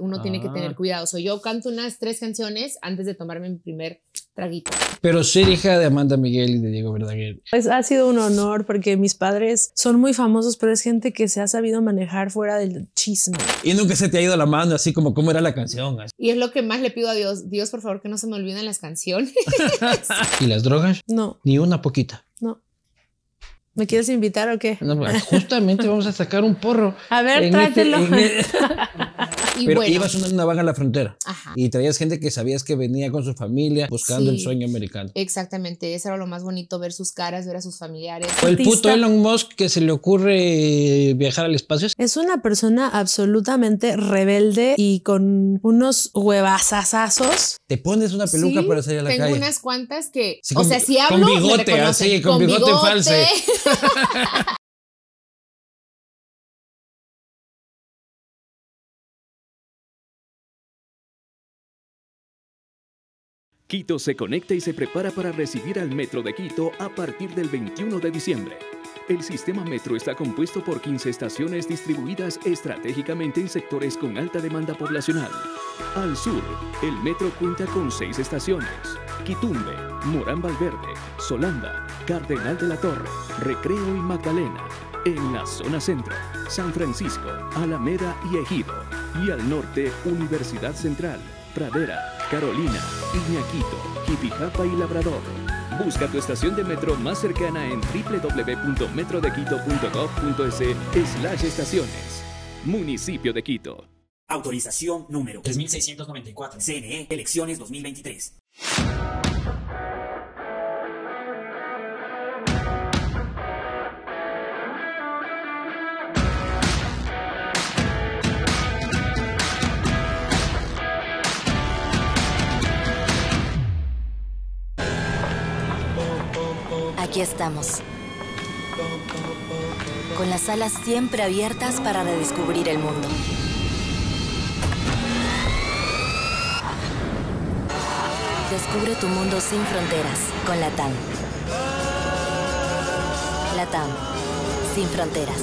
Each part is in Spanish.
uno tiene que tener ah. cuidado. yo canto unas tres canciones antes de tomarme mi primer traguito. Pero ser hija de Amanda Miguel y de Diego Verdaguer. Pues ha sido un honor porque mis padres son muy famosos, pero es gente que se ha sabido manejar fuera del chisme. Y nunca se te ha ido la mano, así como cómo era la canción. Y es lo que más le pido a Dios. Dios, por favor, que no se me olviden las canciones. ¿Y las drogas? No. Ni una poquita. No. ¿Me quieres invitar o qué? No, justamente vamos a sacar un porro. A ver, este, trátelo. E- y Pero bueno. ibas una, una a la frontera. Ajá. Y traías gente que sabías que venía con su familia buscando el sueño americano. Exactamente, eso era lo más bonito, ver sus caras, ver a sus familiares. O el puto Elon Musk que se le ocurre eh, viajar al espacio. Es una persona absolutamente rebelde y con unos huevazazazos. Te pones una peluca para salir a la calle. Tengo unas cuantas que, o sea, si hablo, con bigote, así, con, bigote. falso. Quito se conecta y se prepara para recibir al Metro de Quito a partir del 21 de diciembre. El sistema Metro está compuesto por 15 estaciones distribuidas estratégicamente en sectores con alta demanda poblacional. Al sur, el Metro cuenta con 6 estaciones, Quitumbe, Morán Valverde, Solanda, Cardenal de la Torre, Recreo y Magdalena, en la zona centro, San Francisco, Alameda y Ejido, y al norte, Universidad Central, Pradera, Carolina, Iñaquito, Jipijapa y Labrador. Busca tu estación de metro más cercana en www.metrodequito.gov.es slash estaciones. Municipio de Quito. Autorización número 3694. CNE, elecciones 2023. Aquí estamos. Con las alas siempre abiertas para redescubrir el mundo. Descubre tu mundo sin fronteras con la La Tam sin fronteras.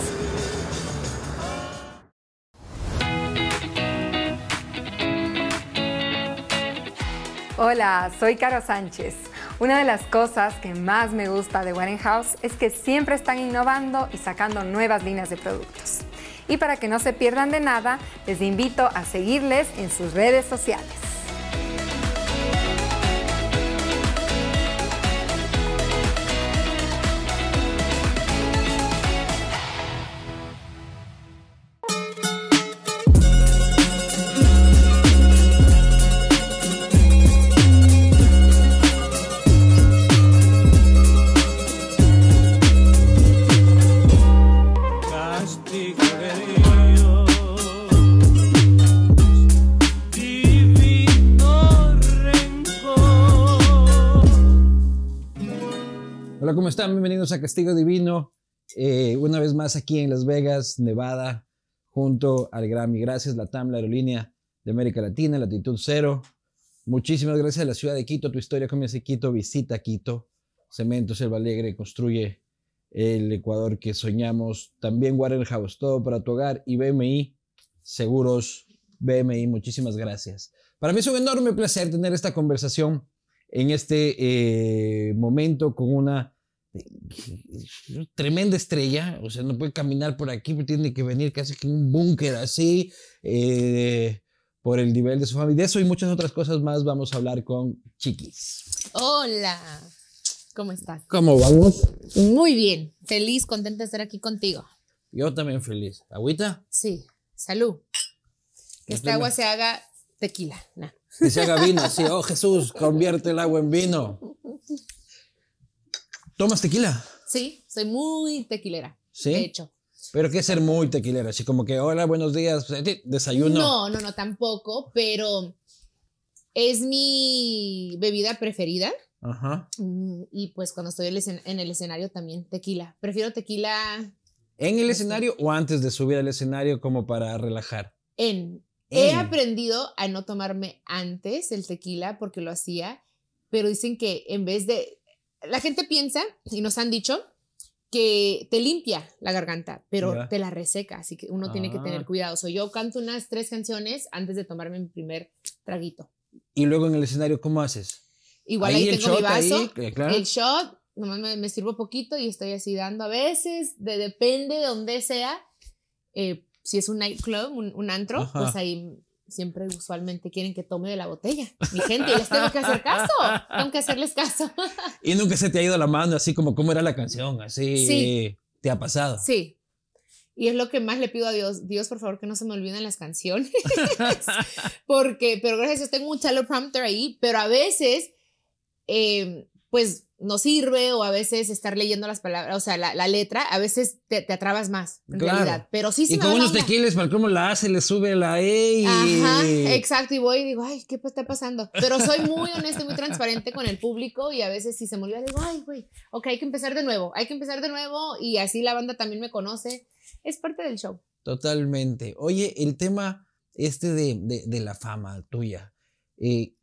Hola, soy Caro Sánchez. Una de las cosas que más me gusta de Warren House es que siempre están innovando y sacando nuevas líneas de productos. Y para que no se pierdan de nada, les invito a seguirles en sus redes sociales. están? Bienvenidos a Castigo Divino. Eh, una vez más aquí en Las Vegas, Nevada, junto al Grammy. Gracias, la TAM, la aerolínea de América Latina, Latitud Cero. Muchísimas gracias a la ciudad de Quito. Tu historia comienza en Quito. Visita Quito. Cemento, Selva Alegre, construye el Ecuador que soñamos. También House todo para tu hogar. Y BMI, seguros. BMI, muchísimas gracias. Para mí es un enorme placer tener esta conversación en este eh, momento con una tremenda estrella, o sea, no puede caminar por aquí, pero tiene que venir casi que un búnker así, eh, por el nivel de su familia. eso y muchas otras cosas más vamos a hablar con Chiquis. Hola, ¿cómo estás? ¿Cómo vamos? Muy bien, feliz, contenta de estar aquí contigo. Yo también feliz. ¿Agüita? Sí, salud. Que esta agua se haga tequila. Que se haga vino, sí. Oh Jesús, convierte el agua en vino. ¿Tomas tequila? Sí, soy muy tequilera. Sí. De hecho. Pero qué ser muy tequilera, así como que hola, buenos días, eh, desayuno. No, no, no, tampoco, pero es mi bebida preferida. Ajá. Mm, y pues cuando estoy en el escenario también, tequila. Prefiero tequila. ¿En el escenario o antes de subir al escenario como para relajar? En. He aprendido a no tomarme antes el tequila porque lo hacía, pero dicen que en vez de la gente piensa, y nos han dicho, que te limpia la garganta, pero te la reseca, así que uno tiene que tener ah. cuidado. yo canto unas tres canciones antes de tomarme mi primer traguito. Y luego en el escenario, ¿cómo haces? Igual ahí, tengo mi vaso, eh, el shot, nomás me, sirvo poquito y estoy así dando a veces, depende de dónde sea. Eh, si es un nightclub, un, un antro, pues ahí siempre usualmente quieren que tome de la botella. Mi gente, les tengo que hacer caso, tengo que hacerles caso. y nunca se te ha ido la mano, así como cómo era la canción, así te ha pasado. Sí. Y es lo que más le pido a Dios, Dios, por favor, que no se me olviden las canciones. Porque, pero gracias yo tengo un teleprompter ahí, pero a veces, eh, pues no sirve o a veces estar leyendo las palabras, o sea, la, letra, a veces te, atrabas más, en realidad. Pero sí se Y con como unos tequiles, para cómo la hace, le sube la E y... Ajá, exacto, y voy y digo, ay, ¿qué está pasando? Pero soy muy honesta, y muy transparente con el público y a veces si se me olvida, digo, ay, güey, ok, hay que empezar de nuevo, hay que empezar de nuevo y así la banda también me conoce. Es parte del show. Totalmente. Oye, el tema este de, la fama tuya eh,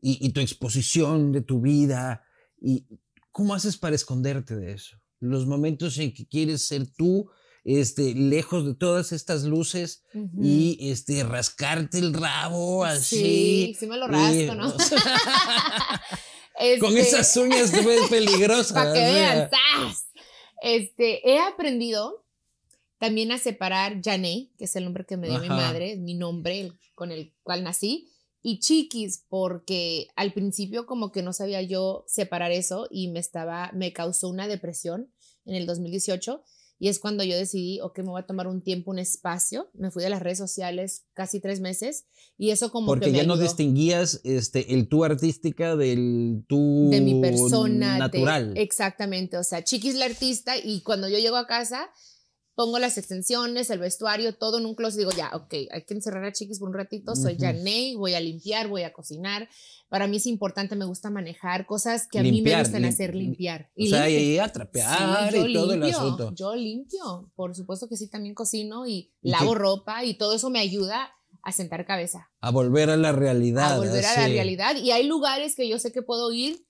y, y tu exposición de tu vida ¿Y cómo haces para esconderte de eso? Los momentos en que quieres ser tú, este, lejos de todas estas luces y este, rascarte el rabo así. Sí, sí me lo eh, rasco, ¿no? Con este, esas uñas de ves peligrosa. Para que vean, Este, he aprendido también a separar Jané, que es el nombre que me dio mi madre, mi nombre con el cual nací, y chiquis porque al principio como que no sabía yo separar eso y me estaba me causó una depresión en el 2018 y es cuando yo decidí o que me voy a tomar un tiempo un espacio me fui de las redes sociales casi tres meses y eso como porque que ya no distinguías este el tú artística del tú de mi persona natural exactamente o sea chiquis la artista y cuando yo llego a casa pongo las extensiones, el vestuario, todo en un closet. Digo, ya, ok, hay que encerrar a Chiquis por un ratito. Soy uh voy a limpiar, voy a cocinar. Para mí es importante, me gusta manejar cosas que a mí me gustan hacer limpiar. o sea, y atrapear y todo el asunto. Yo limpio, por supuesto que sí, también cocino y, lavo ropa y todo eso me ayuda a sentar cabeza. A volver a la realidad. A volver a la realidad. Y hay lugares que yo sé que puedo ir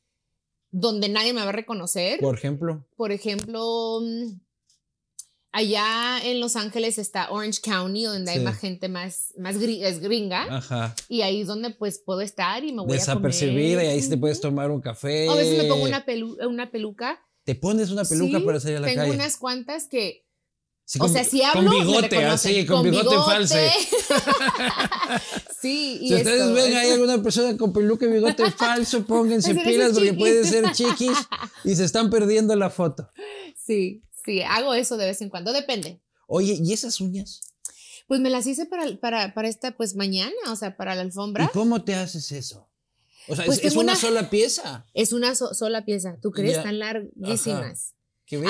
donde nadie me va a reconocer. Por ejemplo. Por ejemplo, mm, allá en Los Ángeles está Orange County, donde hay más gente más, gringa. Ajá. Y ahí es donde pues puedo estar y me voy a comer. y ahí te puedes tomar un café. A veces me pongo una, pelu una peluca. Te pones una peluca para salir a la tengo calle. Tengo unas cuantas que. o sea, si hablo. Con bigote, así, con, bigote, falso. sí, y Si ustedes ven ahí alguna persona con peluca y bigote falso, pónganse pilas porque pueden ser chiquis y se están perdiendo la foto. Sí, Sí, hago eso de vez en cuando, depende. Oye, ¿y esas uñas? Pues me las hice para, para, esta, pues mañana, o sea, para la alfombra. ¿Y cómo te haces eso? O sea, pues es, una, sola pieza. Es una sola pieza, ¿tú crees? Están larguísimas.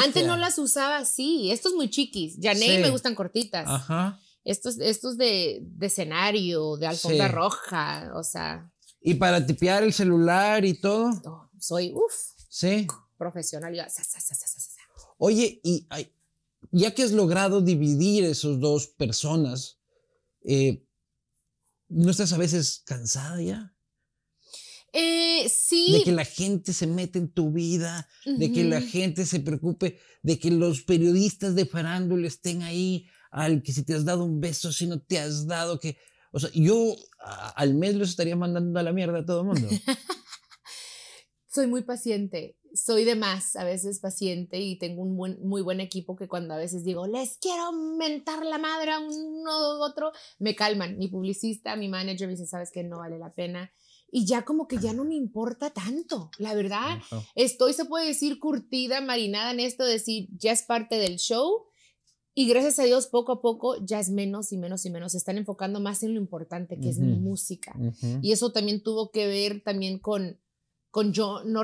Antes no las usaba así, estos muy chiquis. Janey sí. me gustan cortitas. Ajá. Estos, estos de, escenario, de alfombra roja, o sea. ¿Y para tipear el celular y todo? soy, uff. Sí. Profesional, Oye, y ya que has logrado dividir esas dos personas, eh, ¿no estás a veces cansada ya? sí. Eh, de que la gente se mete en tu vida, de que la gente se preocupe, de que los periodistas de farándula estén ahí, al que si te has dado un beso, si no te has dado, que... O sea, yo al mes los estaría mandando a la mierda a todo el mundo. Soy muy paciente soy de más, a veces paciente y tengo un muy buen equipo que cuando a veces digo, les quiero mentar la madre a uno u otro, me calman. Mi publicista, mi manager me dice, sabes que no vale la pena. Y ya como que ya no me importa tanto, la verdad. Estoy, se puede decir, curtida, marinada en esto, decir, ya es parte del show. Y gracias a Dios, poco a poco ya es menos y menos y menos. Se están enfocando más en lo importante que es mi música. Y eso también tuvo que ver también con con yo no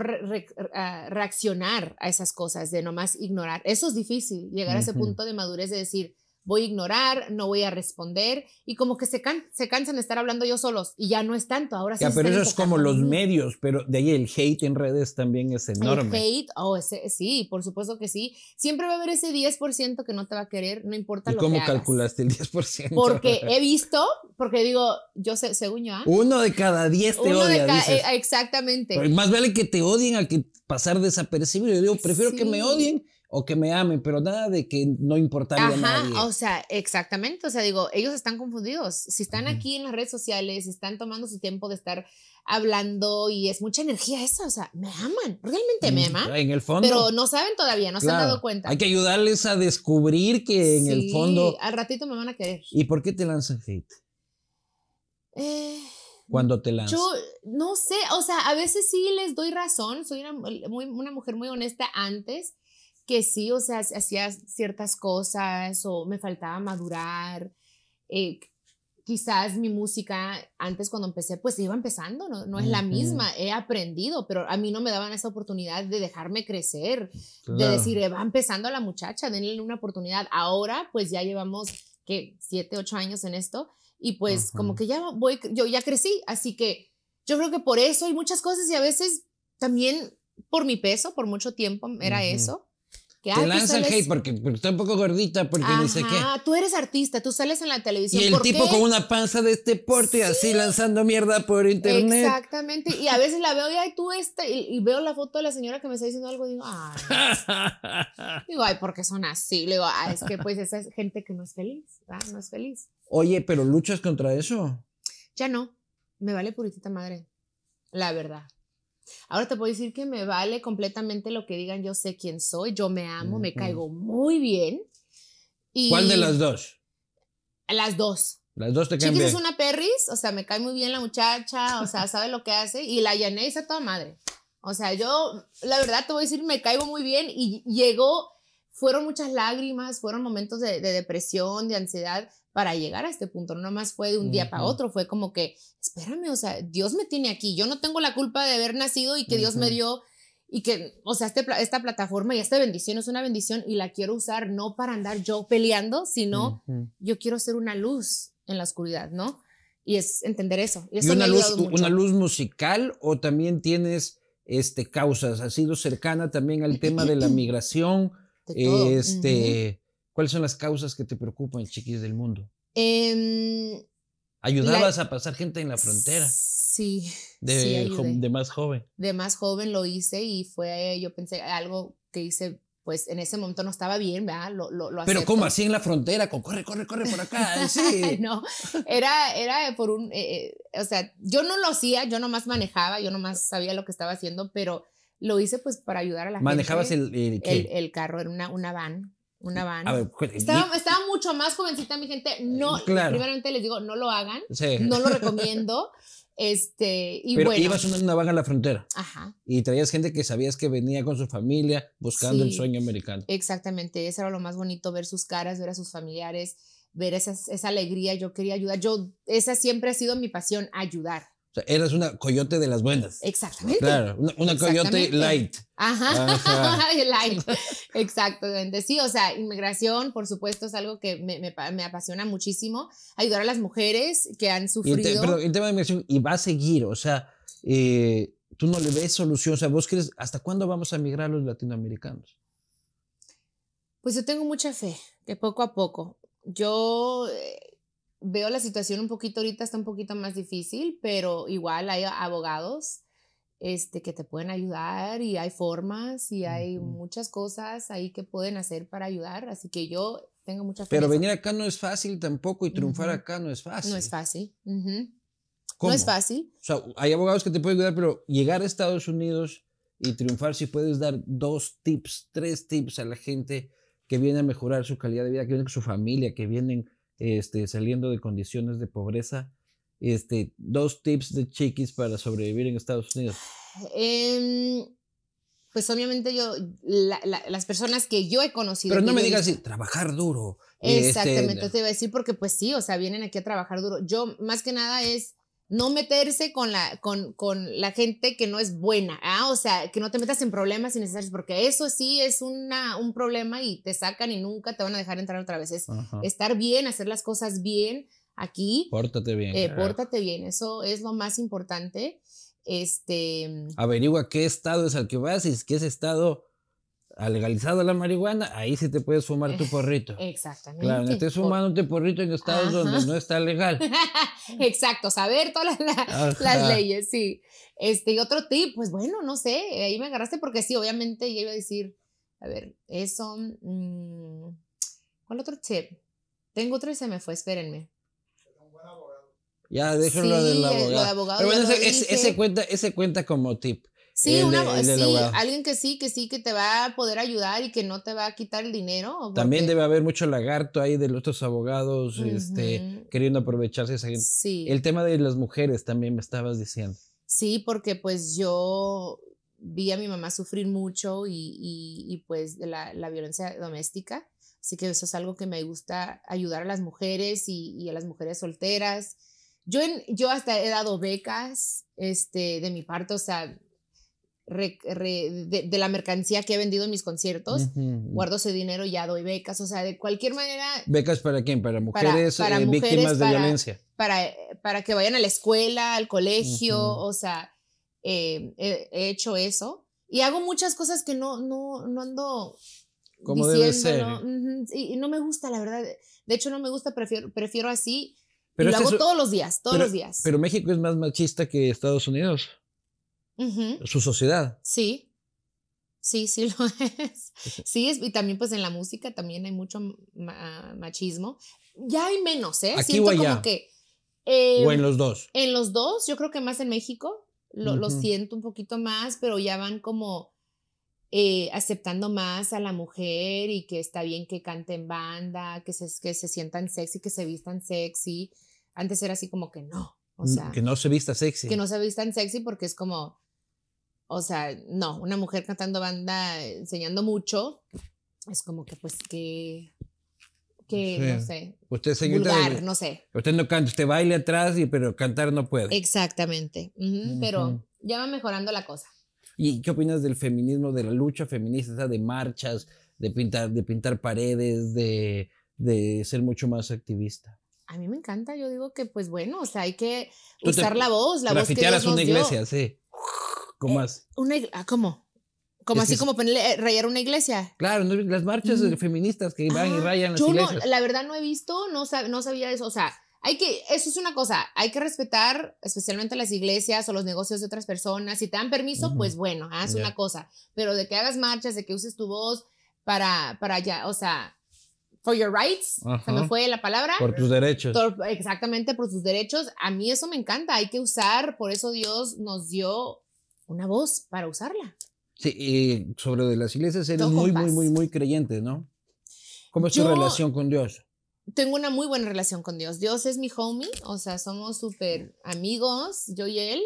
ah, reaccionar a esas cosas, de nomás ignorar. Eso es difícil, llegar a ese punto de madurez de decir, voy a ignorar, no voy a responder y como que se, se cansan de estar hablando yo solos y ya no es tanto, ahora sí. Ya, pero eso es como los medios, pero de ahí el hate en redes también es enorme. El hate, oh, sí, por supuesto que sí. Siempre va a haber ese 10% que no te va a querer, no importa ¿Y que ¿cómo ¿Y ¿Cómo calculaste el 10%? Porque he visto, porque digo, yo sé, según yo... ¿ah? Uno de cada 10 te Uno odia, de dices. Eh, exactamente. más vale que te odien a que pasar desapercibido. Yo digo, prefiero que me odien o que me amen, pero nada de que no importaría Ajá, a nadie. O sea, exactamente. O sea, digo, ellos están confundidos. Si están aquí en las redes sociales, están tomando su tiempo de estar hablando y es mucha energía esa. O sea, me aman, realmente me mm, aman. En el fondo. Pero no saben todavía, no se han dado cuenta. Hay que ayudarles a descubrir que en el fondo. Al ratito me van a querer. ¿Y por qué te lanzan hate? Eh, cuando te lanzan? Yo no sé, o sea, a veces sí les doy razón, soy una mujer muy honesta antes que sí, o sea, hacía ciertas cosas o me faltaba madurar. Eh, quizás mi música antes cuando empecé, pues iba empezando, no, es la misma, he aprendido, pero a mí no me daban esa oportunidad de dejarme crecer, de decir, eh, va empezando la muchacha, denle una oportunidad. Ahora pues ya llevamos, que Siete, ocho años en esto y pues como que ya voy, yo ya crecí, así que yo creo que por eso hay muchas cosas y a veces también por mi peso, por mucho tiempo era eso te pues, lanzan hate porque, está un poco gordita, porque no sé qué. Ah, tú eres artista, tú sales en la televisión. Y el tipo con una panza de este porte y así lanzando mierda por internet. Exactamente. Y a veces la veo y tú este, y, veo la foto de la señora que me está diciendo algo y digo, ay. digo, ay, porque son así. Le digo, ah, es que pues esa es gente que no es feliz, ¿verdad? No es feliz. Oye, pero luchas contra eso. Ya no. Me vale puritita madre. La verdad. Ahora te puedo decir que me vale completamente lo que digan, yo sé quién soy, yo me amo, me caigo muy bien. Y ¿Cuál de las dos? Las dos. Las dos te caen es una perris, o sea, me cae muy bien la muchacha, o sea, sabe lo que hace. Y la Yané está toda madre. O sea, yo, la verdad te voy a decir, me caigo muy bien y llegó, fueron muchas lágrimas, fueron momentos de depresión, de ansiedad, para llegar a este punto. No más fue de un día para otro, fue como que, espérame, o sea, Dios me tiene aquí, yo no tengo la culpa de haber nacido y que Dios me dio y que, o sea, este, esta plataforma y esta bendición es una bendición y la quiero usar no para andar yo peleando, sino yo quiero ser una luz en la oscuridad, ¿no? Y es entender eso. Y, una, luz, musical o también tienes este, causas? ¿Ha sido cercana también al tema de la migración? este ¿Cuáles son las causas que te preocupan, chiquis del mundo? Em, ¿Ayudabas a pasar gente en la frontera? Sí. De, más joven. De más joven lo hice y fue, yo pensé, algo que hice pues en ese momento no estaba bien, ¿verdad? Pero ¿cómo así en la frontera? Con, corre, corre, corre por acá. Sí. no, era, era por un, eh, eh, o sea, yo no lo hacía, yo nomás manejaba, yo nomás sabía lo que estaba haciendo, pero lo hice pues para ayudar a la ¿Manejabas gente. ¿Manejabas el, el, carro, era una, una van. Una van. Pues, estaba, mucho más jovencita mi gente. No, eh, primeramente les digo, no lo hagan. No lo recomiendo. Este, y bueno. ibas una, una a la frontera. Ajá. Y traías gente que sabías que venía con su familia buscando el sueño americano. Exactamente, eso era lo más bonito, ver sus caras, ver a sus familiares, ver esa alegría. Yo quería ayudar. Yo, esa siempre ha sido mi pasión, ayudar. O sea, eras una coyote de las buenas. Exactamente. Claro, una, coyote light. Ajá, light. Exactamente. Sí, o sea, inmigración, por supuesto, es algo que me, apasiona muchísimo. Ayudar a las mujeres que han sufrido. El, el tema de inmigración, y va a seguir, o sea, eh, tú no le ves solución. O sea, vos crees, ¿hasta cuándo vamos a migrar los latinoamericanos? Pues yo tengo mucha fe, que poco a poco. Yo eh, veo la situación un poquito ahorita está un poquito más difícil, pero igual hay abogados este, que te pueden ayudar y hay formas y hay muchas cosas ahí que pueden hacer para ayudar. Así que yo tengo mucha Pero venir acá no es fácil tampoco y triunfar acá no es fácil. No es fácil. ¿Cómo? No es fácil. O sea, hay abogados que te pueden ayudar, pero llegar a Estados Unidos y triunfar, si puedes dar dos tips, tres tips a la gente que viene a mejorar su calidad de vida, que viene con su familia, que vienen este, saliendo de condiciones de pobreza. Este, dos tips de chiquis para sobrevivir en Estados Unidos. Em, pues obviamente yo, las personas que yo he conocido. Pero no me digas trabajar duro. Este, Exactamente, te iba a decir porque pues sí, o sea, vienen aquí a trabajar duro. Yo más que nada es no meterse con la, con, la gente que no es buena, ¿ah? o sea, que no te metas en problemas innecesarios, porque eso sí es una, un problema y te sacan y nunca te van a dejar entrar otra vez. Es estar bien, hacer las cosas bien aquí. Pórtate bien. Eh, pórtate bien, eso es lo más importante. Este... Averigua qué estado es al que vas y qué es estado legalizado la marihuana, ahí sí te puedes fumar tu eh, porrito. Exactamente. Claro, no estés un porrito en estados donde no está legal. Exacto, saber todas las, leyes, sí. Este, y otro tip, pues bueno, no sé, ahí me agarraste porque sí, obviamente yo iba a decir, a ver, eso, mm, ¿cuál otro tip? Tengo otro y se me fue, espérenme. Ya, déjalo del abogado. abogado bueno, ese, cuenta, ese cuenta como tip. Sí, alguien que sí, que sí, que te va a poder ayudar y que no te va a quitar el dinero. También debe haber mucho lagarto ahí de los otros abogados este, queriendo aprovecharse de esa gente. El tema de las mujeres también me estabas diciendo. Sí, porque pues yo vi a mi mamá sufrir mucho y, pues de la, violencia doméstica. Así que eso es algo que me gusta ayudar a las mujeres y, a las mujeres solteras. Yo, yo hasta he dado becas este, de mi parte, o sea, de, la mercancía que he vendido en mis conciertos, guardo ese dinero y ya doy becas, o sea, de cualquier manera. ¿Becas para quién? Para eh, mujeres, víctimas de violencia. Para, eh, para que vayan a la escuela, al colegio, o sea, eh, he, hecho eso. Y hago muchas cosas que no, no, no ando como Y no me gusta, la verdad. De hecho, no me gusta, prefiero, así. y lo este hago todos los días, todos los días. Pero México es más machista que Estados Unidos su sociedad. Sí, sí, sí lo es. Sí, y también pues en la música también hay mucho machismo. Ya hay menos, ¿eh? Siento como que... Em, o en los dos. En los dos, yo creo que más en México, lo, siento un poquito más, pero ya van como... Eh, aceptando más a la mujer y que está bien que cante en banda, que se, que se sientan sexy, que se vistan sexy. Antes era así como que no. O sea, que no se vista sexy. Que no se vistan sexy porque es como, o sea, no, una mujer cantando banda, eh, enseñando mucho, es como que pues que que no sé. Usted señorita, vulgar, no sé. Usted no canta, usted baile atrás y pero cantar no puede. Exactamente. Pero ya va mejorando la cosa. ¿Y qué opinas del feminismo, de la lucha feminista, de marchas, de pintar, de pintar paredes, de, ser mucho más activista? A mí me encanta, yo digo que pues bueno, o sea, hay que usar la voz, la voz que Dios una iglesia, sí. ¿Cómo eh, Una, ah, ¿Cómo? Como así como eh, rayar una iglesia. Claro, las marchas feministas que van y rayan las yo iglesias. No, la verdad no he visto, no, no sabía eso. O sea, hay que, eso es una cosa, hay que respetar especialmente las iglesias o los negocios de otras personas. Si te dan permiso, pues bueno, haz ah, una cosa. Pero de que hagas marchas, de que uses tu voz para, para allá, o sea, for your rights, se me fue la palabra. Por tus derechos. exactamente, por tus derechos. A mí eso me encanta, hay que usar, por eso Dios nos dio una voz para usarla. Sí, y sobre de las iglesias eres muy, muy, muy, muy creyente, ¿no? ¿Cómo es tu relación con Dios? Tengo una muy buena relación con Dios. Dios es mi homie, o sea, somos súper amigos, yo y él.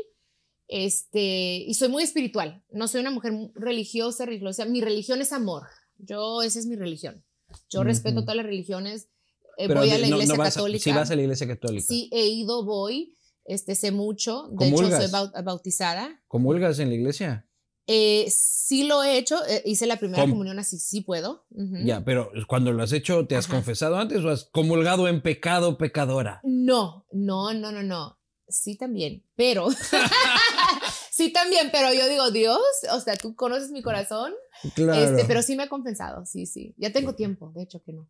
Este, y soy muy espiritual, no soy una mujer religiosa, religiosa. Mi religión es amor. Yo, esa es mi religión. Yo respeto todas las religiones. Eh, voy a la iglesia católica. Sí, vas a la iglesia católica. Sí, he ido, voy este, sé mucho, de hecho soy bautizada. ¿Comulgas en la iglesia? Eh, sí lo he hecho, eh, hice la primera comunión así, sí puedo. Ya, pero cuando lo has hecho, ¿te has confesado antes o has comulgado en pecado, pecadora? No, no, no, no, no. Sí también, pero... sí también, pero yo digo, Dios, o sea, tú conoces mi corazón. Este, pero sí me ha confesado, sí, sí. Ya tengo tiempo, de hecho que no.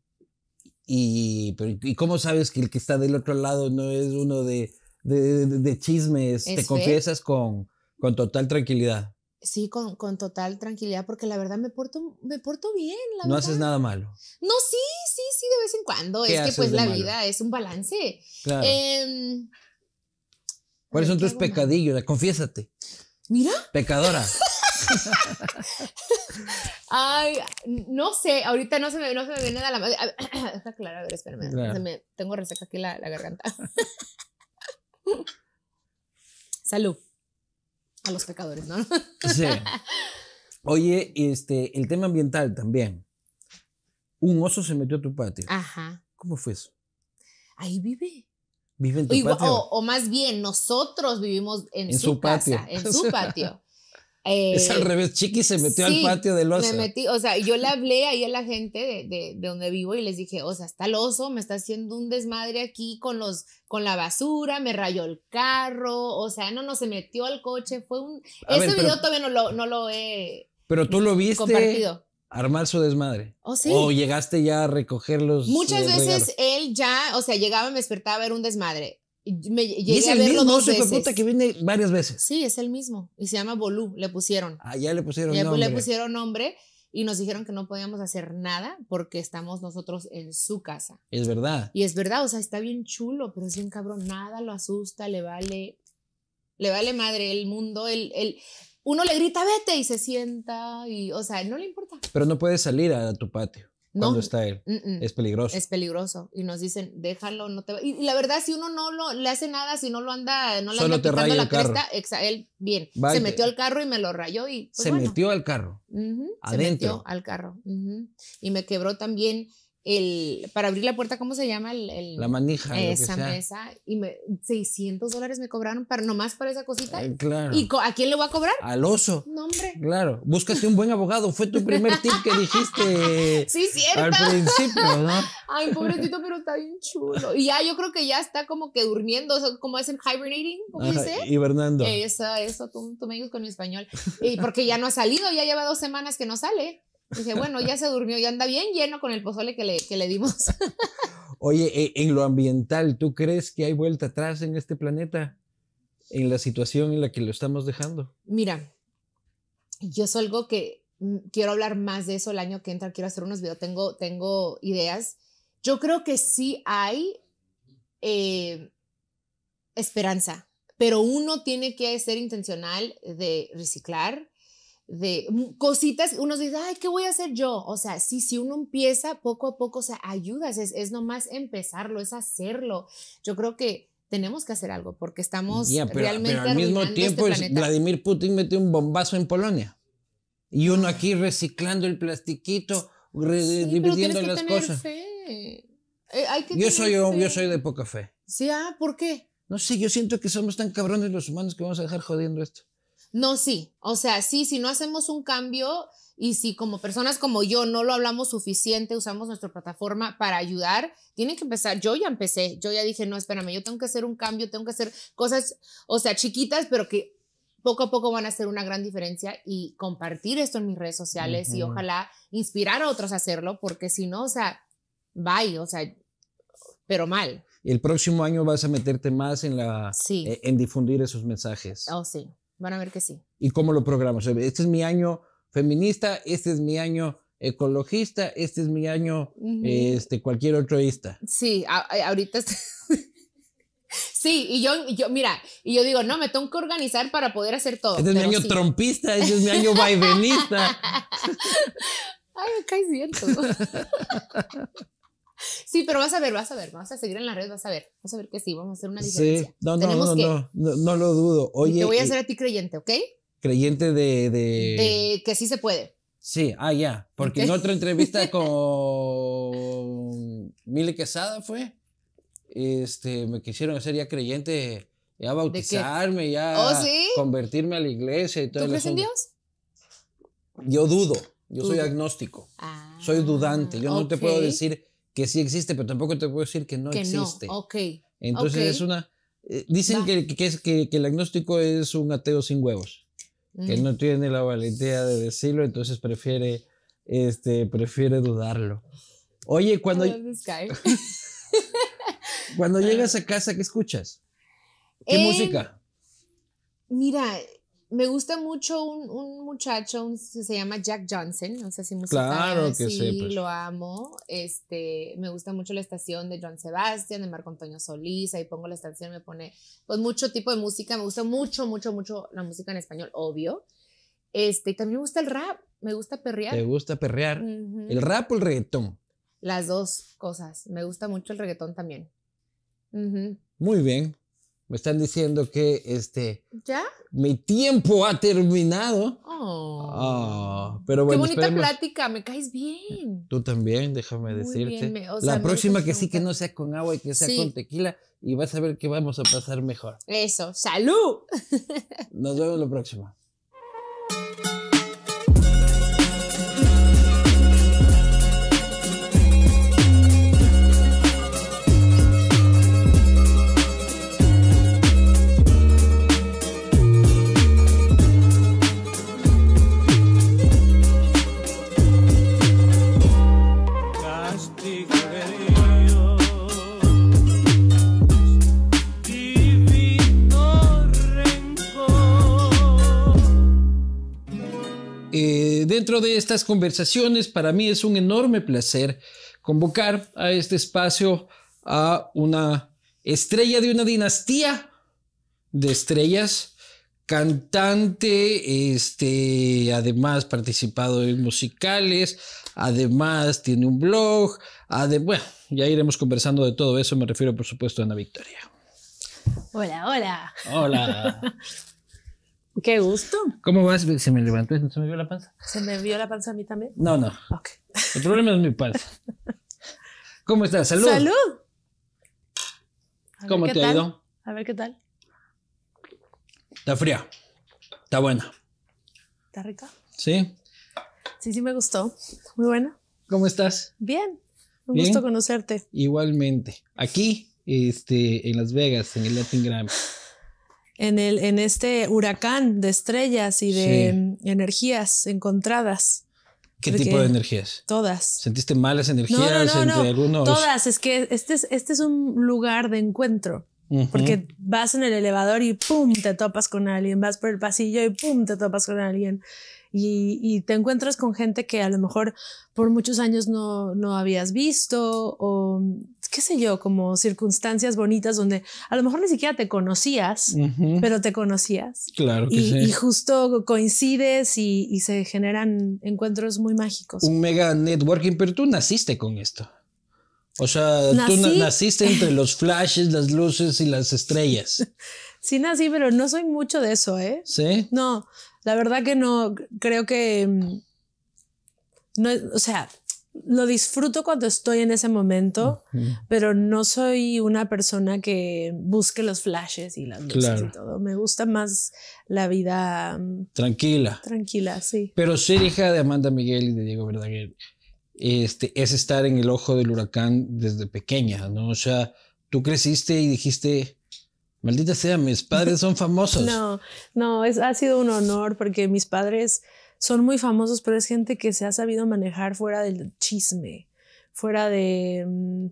¿Y, ¿y cómo sabes que el que está del otro lado no es uno de de, chismes, te confiesas con, con total tranquilidad. Sí, con, total tranquilidad, porque la verdad me porto, me porto bien. no haces nada malo. No, sí, sí, sí, de vez en cuando. Es que pues la vida es un balance. Em, ¿Cuáles son tus pecadillos? Confiésate. Mira. Pecadora. Ay, no sé, ahorita no se me, no se me viene nada la madre. claro, a ver, espérame. tengo reseca aquí la garganta. Salud. A los pecadores, ¿no? Oye, este, el tema ambiental también. Un oso se metió a tu patio. Ajá. ¿Cómo fue eso? Ahí vive. Vive en tu o, patio. O, más bien, nosotros vivimos en, su, patio. en su patio es al eh, revés, Chiqui se metió al patio del oso. Me metí, o sea, yo le hablé ahí a la gente de, donde vivo y les dije, o sea, está el oso, me está haciendo un desmadre aquí con, los, con la basura, me rayó el carro, o sea, no, no, se metió al coche, fue un... ese video todavía no lo, no lo he... Pero tú lo viste. armar su desmadre. Oh, sí. O llegaste ya a recoger los Muchas eh, veces él ya, o sea, llegaba, me despertaba, era un desmadre y es el mismo dos veces. que viene varias veces. Sí, es el mismo. Y se llama Bolú, le pusieron. Ah, ya le pusieron nombre. ya Le pusieron nombre y nos dijeron que no podíamos hacer nada porque estamos nosotros en su casa. Es verdad. Y es verdad, o sea, está bien chulo, pero es un cabrón. Nada lo asusta, le vale. Le vale madre el mundo. El, el, uno le grita, vete, y se sienta. Y, o sea, no le importa. Pero no puedes salir a tu patio dónde está él. Es peligroso. Es peligroso. Y nos dicen, déjalo, no te Y, la verdad, si uno no lo, le hace nada, si no lo anda, no le Solo anda la cresta, él, bien, se metió al carro y me lo rayó y... Pues se metió al carro. Adentro. Se metió al carro. Y me quebró también para abrir la puerta, ¿cómo se llama? El, la manija. Esa mesa. Y 600 dólares me cobraron para, nomás para esa cosita. Eh, claro. ¿Y a quién le voy a cobrar? Al oso. No, Claro. Búscate un buen abogado. Fue tu primer tip que dijiste. sí, Al principio, ¿no? Ay, pobrecito, pero está bien chulo. Y ya yo creo que ya está como que durmiendo, como hacen hibernating, como dice. Hibernando. Eso, eso, tú, me dices con mi español. Y porque ya no ha salido, ya lleva dos semanas que no sale. Dije, bueno, ya se durmió y anda bien lleno con el pozole que le, dimos. Oye, e, en lo ambiental, ¿tú crees que hay vuelta atrás en este planeta? En la situación en la que lo estamos dejando. Mira, yo soy algo que mm, quiero hablar más de eso el año que entra, quiero hacer unos videos, tengo, tengo ideas. Yo creo que sí hay eh, esperanza, pero uno tiene que ser intencional de reciclar, de cositas, uno dice, ay, ¿qué voy a hacer yo? O sea, sí, si uno empieza poco a poco, o sea, ayudas, es, es nomás empezarlo, es hacerlo. Yo creo que tenemos que hacer algo porque estamos realmente pero al mismo este tiempo Vladimir Putin metió un bombazo en Polonia y uno aquí reciclando el plastiquito, dividiendo las cosas. Eh, yo soy fe. yo soy de poca fe. Sí, ah, ¿por qué? No sé, yo siento que somos tan cabrones los humanos que vamos a dejar jodiendo esto. No, sí, o sea, sí, si no hacemos un cambio y si como personas como yo no lo hablamos suficiente, usamos nuestra plataforma para ayudar, tienen que empezar, yo ya empecé, yo ya dije, no, espérame, yo tengo que hacer un cambio, tengo que hacer cosas, o sea, chiquitas, pero que poco a poco van a hacer una gran diferencia y compartir esto en mis redes sociales y ojalá inspirar a otros a hacerlo, porque si no, o sea, bye, o sea, pero mal. El próximo año vas a meterte más en la eh, en difundir esos mensajes. Oh, sí. Van a ver que sí. ¿Y cómo lo programas? Este es mi año feminista, este es mi año ecologista, este es mi año, este, cualquier otroista. Sí, eh, ahorita... Sí, y yo, yo, mira, y yo digo, no, me tengo que organizar para poder hacer todo. Este es mi año trompista, este es mi año vaivenista. Ay, me caes Sí, pero vas a ver, vas a ver, vas a seguir en la red, vas a ver, vas a ver que sí, vamos a hacer una diferencia. no, no, no, no, no, lo dudo. Oye, te voy a hacer a ti creyente, ¿ok? Creyente de, de... que sí se puede. Sí, ah, ya, porque en otra entrevista con Mile Quesada fue, este, me quisieron hacer ya creyente, ya bautizarme, ya oh, convertirme a la iglesia y todo. ¿Tú crees en Dios? Yo dudo, yo soy agnóstico, soy ah, dudante, yo no te puedo decir que sí existe, pero tampoco te puedo decir que no existe. Entonces es una... Eh, dicen que, el agnóstico es un ateo sin huevos, que mm. no tiene la valentía de decirlo, entonces prefiere, este, prefiere dudarlo. Oye, cuando... cuando llegas a casa, ¿qué escuchas? ¿Qué eh, música? Mira, me gusta mucho un, muchacho se llama Jack Johnson, no sé si claro que sí, pues. lo amo. Este, me gusta mucho la estación de John Sebastian, de Marco Antonio Solís, ahí pongo la estación, me pone pues mucho tipo de música, me gusta mucho, mucho, mucho la música en español, obvio. Este, también me gusta el rap, me gusta perrear. Me gusta perrear? ¿El rap o el reggaetón? Las dos cosas, me gusta mucho el reggaetón también. Muy bien. Me están diciendo que este. ¿Ya? Mi tiempo ha terminado. Oh. Ah, pero bueno, Qué bonita plática, me caes bien. Tú también, déjame decirte. la próxima que sí que no sea con agua y que sea con tequila y vas a ver qué vamos a pasar mejor. Eso, salud. Nos vemos la próxima. Dentro de estas conversaciones, para mí es un enorme placer convocar a este espacio a una estrella de una dinastía de estrellas, cantante, este, además participado en musicales, además tiene un blog, bueno, ya iremos conversando de todo eso, me refiero por supuesto a Ana Victoria. Hola, hola. Hola. Qué gusto. ¿Cómo vas? Se me levantó, se me vio la panza. ¿Se me vio la panza a mí también? No, no. Okay. El problema es mi panza. ¿Cómo estás? Salud. Salud. ¿Cómo te ha ido? A ver qué tal. Está fría. Está buena. ¿Está rica? Sí. Sí, sí me gustó. Muy buena. ¿Cómo estás? Bien. Un gusto conocerte. Igualmente. Aquí, este, en Las Vegas, en el Latin Grammy en, el, en este huracán de estrellas y de mm, energías encontradas. ¿Qué tipo de energías? Todas. ¿Sentiste malas energías no, no, no, Todas, es que este es, este es un lugar de encuentro. Porque vas en el elevador y pum, te topas con alguien, vas por el pasillo y pum, te topas con alguien. Y, te encuentras con gente que a lo mejor por muchos años no, habías visto o qué sé yo, como circunstancias bonitas donde a lo mejor ni siquiera te conocías, pero te conocías. Claro. Que y, y justo coincides y, y se generan encuentros muy mágicos. Un mega networking, pero tú naciste con esto. O sea, tú naciste entre los flashes, las luces y las estrellas. Sí, nací, pero no soy mucho de eso, ¿eh? Sí. No, la verdad que no, creo que... Mm, no, o sea, lo disfruto cuando estoy en ese momento, pero no soy una persona que busque los flashes y las luces y todo. Me gusta más la vida mm, tranquila. Tranquila, sí. Pero ser hija de Amanda Miguel y de Diego Verdaguer este, es estar en el ojo del huracán desde pequeña, ¿no? O sea, tú creciste y dijiste, maldita sea, mis padres son famosos. no, no, es, ha sido un honor porque mis padres son muy famosos, pero es gente que se ha sabido manejar fuera del chisme, fuera mm,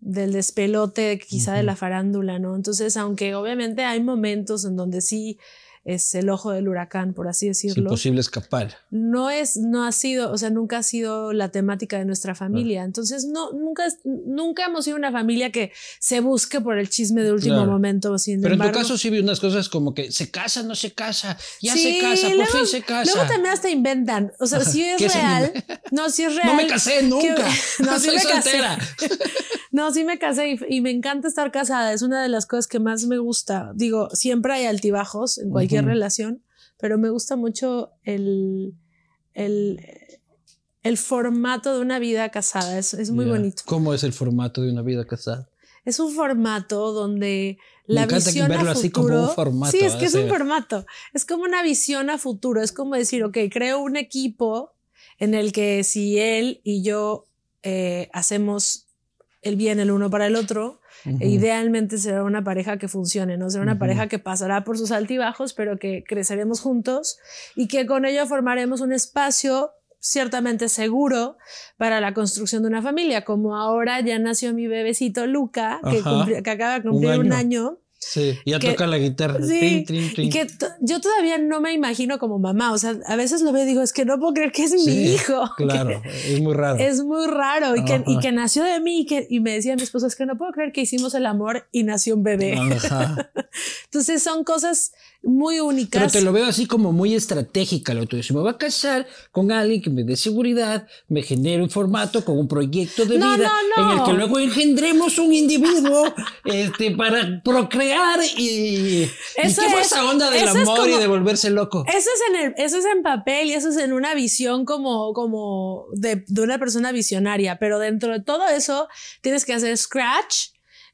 del despelote quizá de la farándula, ¿no? Entonces, aunque obviamente hay momentos en donde sí es el ojo del huracán, por así decirlo. Es imposible escapar. No es, no ha sido, o sea, nunca ha sido la temática de nuestra ah. familia. Entonces, no, nunca, nunca hemos sido una familia que se busque por el chisme de último momento. Pero en tu caso sí vi unas cosas como que se casa, no se casa, ya se casa, por fin se casa. Luego también hasta inventan. O sea, si es real. No, si es real. No me casé nunca. no, si me No, sí me casé y, me encanta estar casada. Es una de las cosas que más me gusta. Digo, siempre hay altibajos en cualquier relación, pero me gusta mucho el, el, formato de una vida casada, es, muy bonito. ¿Cómo es el formato de una vida casada? Es un formato donde la me encanta visión verlo futuro, así como un formato. Sí, es que es un formato. Es como una visión a futuro. Es como decir, ok, creo un equipo en el que si él y yo eh, hacemos el bien el uno para el otro, e idealmente será una pareja que funcione, ¿no? Será una pareja que pasará por sus altibajos, pero que creceremos juntos y que con ello formaremos un espacio ciertamente seguro para la construcción de una familia, como ahora ya nació mi bebecito Luca, que, acaba de cumplir Un año Sí, ya toca la guitarra. Y que yo todavía no me imagino como mamá. O sea, a veces lo veo y digo, es que no puedo creer que es mi hijo. Claro, es muy raro. Es muy raro. Y que, y que, nació de mí y, que, y me decía mi esposo, es que no puedo creer que hicimos el amor y nació un bebé. Entonces son cosas muy únicas. Pero te lo veo así como muy estratégica lo tuyo. Si me voy a casar con alguien que me dé seguridad, me genere un formato con un proyecto de vida en el que luego engendremos un individuo este, para procrear y. esa onda del amor y de volverse loco? Eso es, en eso es en papel y eso es en una visión como, como de, una persona visionaria. Pero dentro de todo eso, tienes que hacer scratch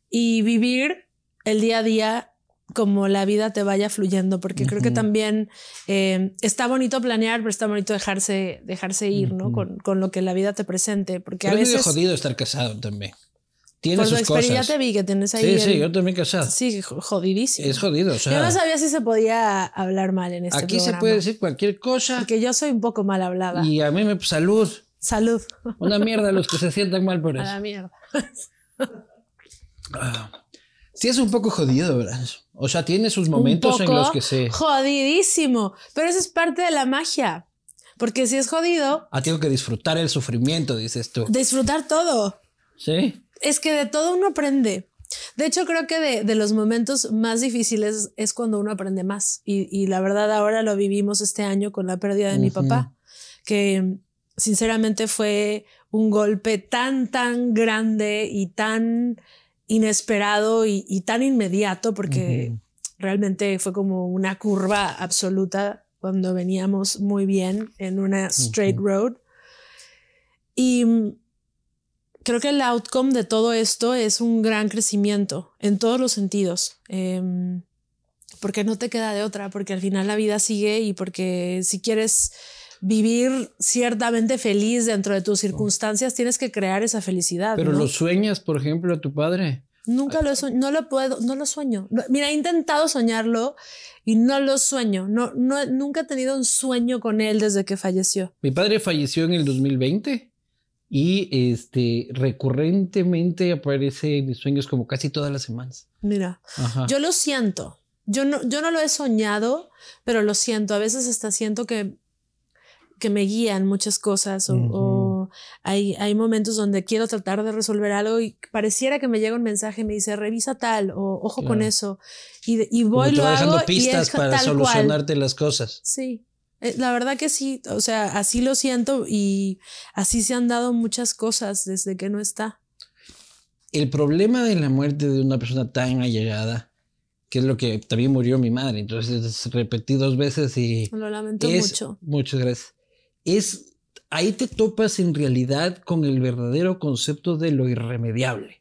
y vivir el día a día como la vida te vaya fluyendo, porque creo que también em, está bonito planear, pero está bonito dejarse, dejarse ir, ¿no? Con, lo que la vida te presente, porque a veces... es jodido estar casado también tiene Por sus experiencia ya te vi que tienes ahí. Sí, sí, yo también casado. Sí, jodidísimo. Es jodido. O sea, yo no sabía si se podía hablar mal en este Aquí se puede decir cualquier cosa. Porque yo soy un poco mal hablada. Y a mí me. Salud. Salud. Una mierda los que se sientan mal por eso. A la mierda. Ah, sí, es un poco jodido, ¿verdad? O sea, tiene sus momentos en los que se. Jodidísimo. Pero eso es parte de la magia. Porque si es jodido. Ah, tengo que disfrutar el sufrimiento, dices tú. Disfrutar todo. Sí es que de todo uno aprende. De hecho, creo que de, los momentos más difíciles es cuando uno aprende más. Y, la verdad, ahora lo vivimos este año con la pérdida de mi papá, que sinceramente fue un golpe tan, tan grande y tan inesperado y, tan inmediato, porque realmente fue como una curva absoluta cuando veníamos muy bien en una straight road. Y creo que el outcome de todo esto es un gran crecimiento en todos los sentidos. Em, porque no te queda de otra, porque al final la vida sigue y porque si quieres vivir ciertamente feliz dentro de tus circunstancias, tienes que crear esa felicidad. Pero lo sueñas, por ejemplo, a tu padre. Nunca lo he no lo puedo, no lo sueño. Mira, he intentado soñarlo y no lo sueño. No, nunca he tenido un sueño con él desde que falleció. Mi padre falleció en el 2020 y este, recurrentemente aparece en mis sueños como casi todas las semanas. Mira, yo lo siento. Yo no, yo no lo he soñado, pero lo siento. A veces hasta siento que, que me guían muchas cosas o, hay, momentos donde quiero tratar de resolver algo y pareciera que me llega un mensaje y me dice, revisa tal o ojo con eso. Y, voy, lo hago. pistas para solucionarte las cosas. Sí. Eh, la verdad que sí, o sea, así lo siento y así se han dado muchas cosas desde que no está. El problema de la muerte de una persona tan allegada, que es lo que también murió mi madre, entonces repetí dos veces y... Lo lamento mucho. Muchas gracias. Es, ahí te topas en realidad con el verdadero concepto de lo irremediable.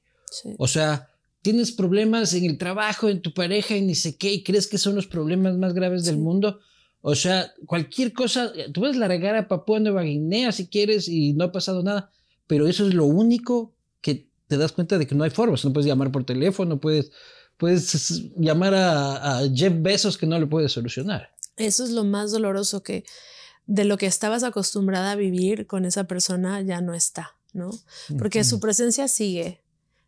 O sea, tienes problemas en el trabajo, en tu pareja, en ni sé qué, y crees que son los problemas más graves del mundo o sea, cualquier cosa, eh, tú puedes largar a Papua Nueva Guinea si quieres y no ha pasado nada, pero eso es lo único que te das cuenta de que no hay formas. No puedes llamar por teléfono, puedes, puedes llamar a, Jeff Bezos que no lo puedes solucionar. Eso es lo más doloroso que de lo que estabas acostumbrada a vivir con esa persona ya no está, ¿no? Porque su presencia sigue,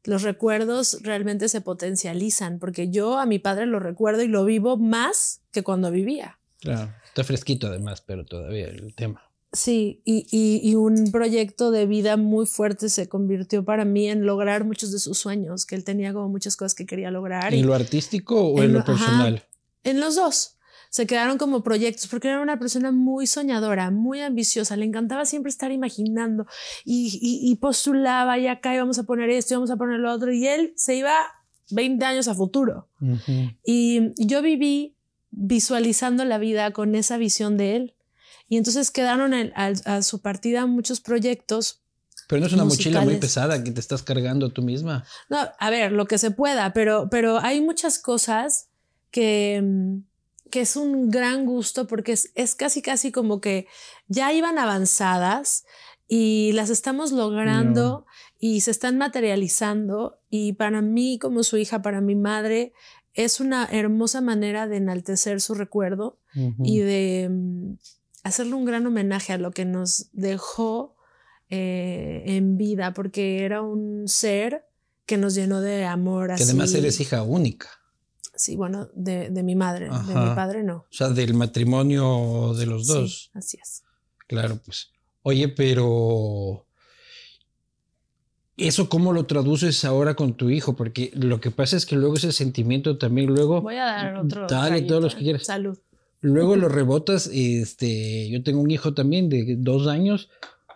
los recuerdos realmente se potencializan, porque yo a mi padre lo recuerdo y lo vivo más que cuando vivía está fresquito además, pero todavía el tema. Sí, y, un proyecto de vida muy fuerte se convirtió para mí en lograr muchos de sus sueños, que él tenía como muchas cosas que quería lograr. ¿En y, lo artístico o en, lo, personal? en los dos. Se quedaron como proyectos, porque era una persona muy soñadora, muy ambiciosa, le encantaba siempre estar imaginando y, postulaba, y acá íbamos a poner esto, íbamos a poner lo otro, y él se iba 20 años a futuro. Y yo viví visualizando la vida con esa visión de él. Y entonces quedaron a, su partida muchos proyectos. Pero no es una mochila muy pesada que te estás cargando tú misma. No, a ver, lo que se pueda, pero, pero hay muchas cosas que, que es un gran gusto porque es, casi, casi como que ya iban avanzadas y las estamos logrando y se están materializando. Y para mí, como su hija, para mi madre, es una hermosa manera de enaltecer su recuerdo y de mm, hacerle un gran homenaje a lo que nos dejó eh, en vida, porque era un ser que nos llenó de amor. Que además eres hija única. Sí, bueno, de, mi madre, de mi padre no. O sea, del matrimonio de los dos. así es. Claro, pues. Oye, pero ¿Eso cómo lo traduces ahora con tu hijo? Porque lo que pasa es que luego ese sentimiento también luego... Voy a dar otro... Dale todos los que quieras. Salud. Luego lo rebotas. Este, yo tengo un hijo también de dos años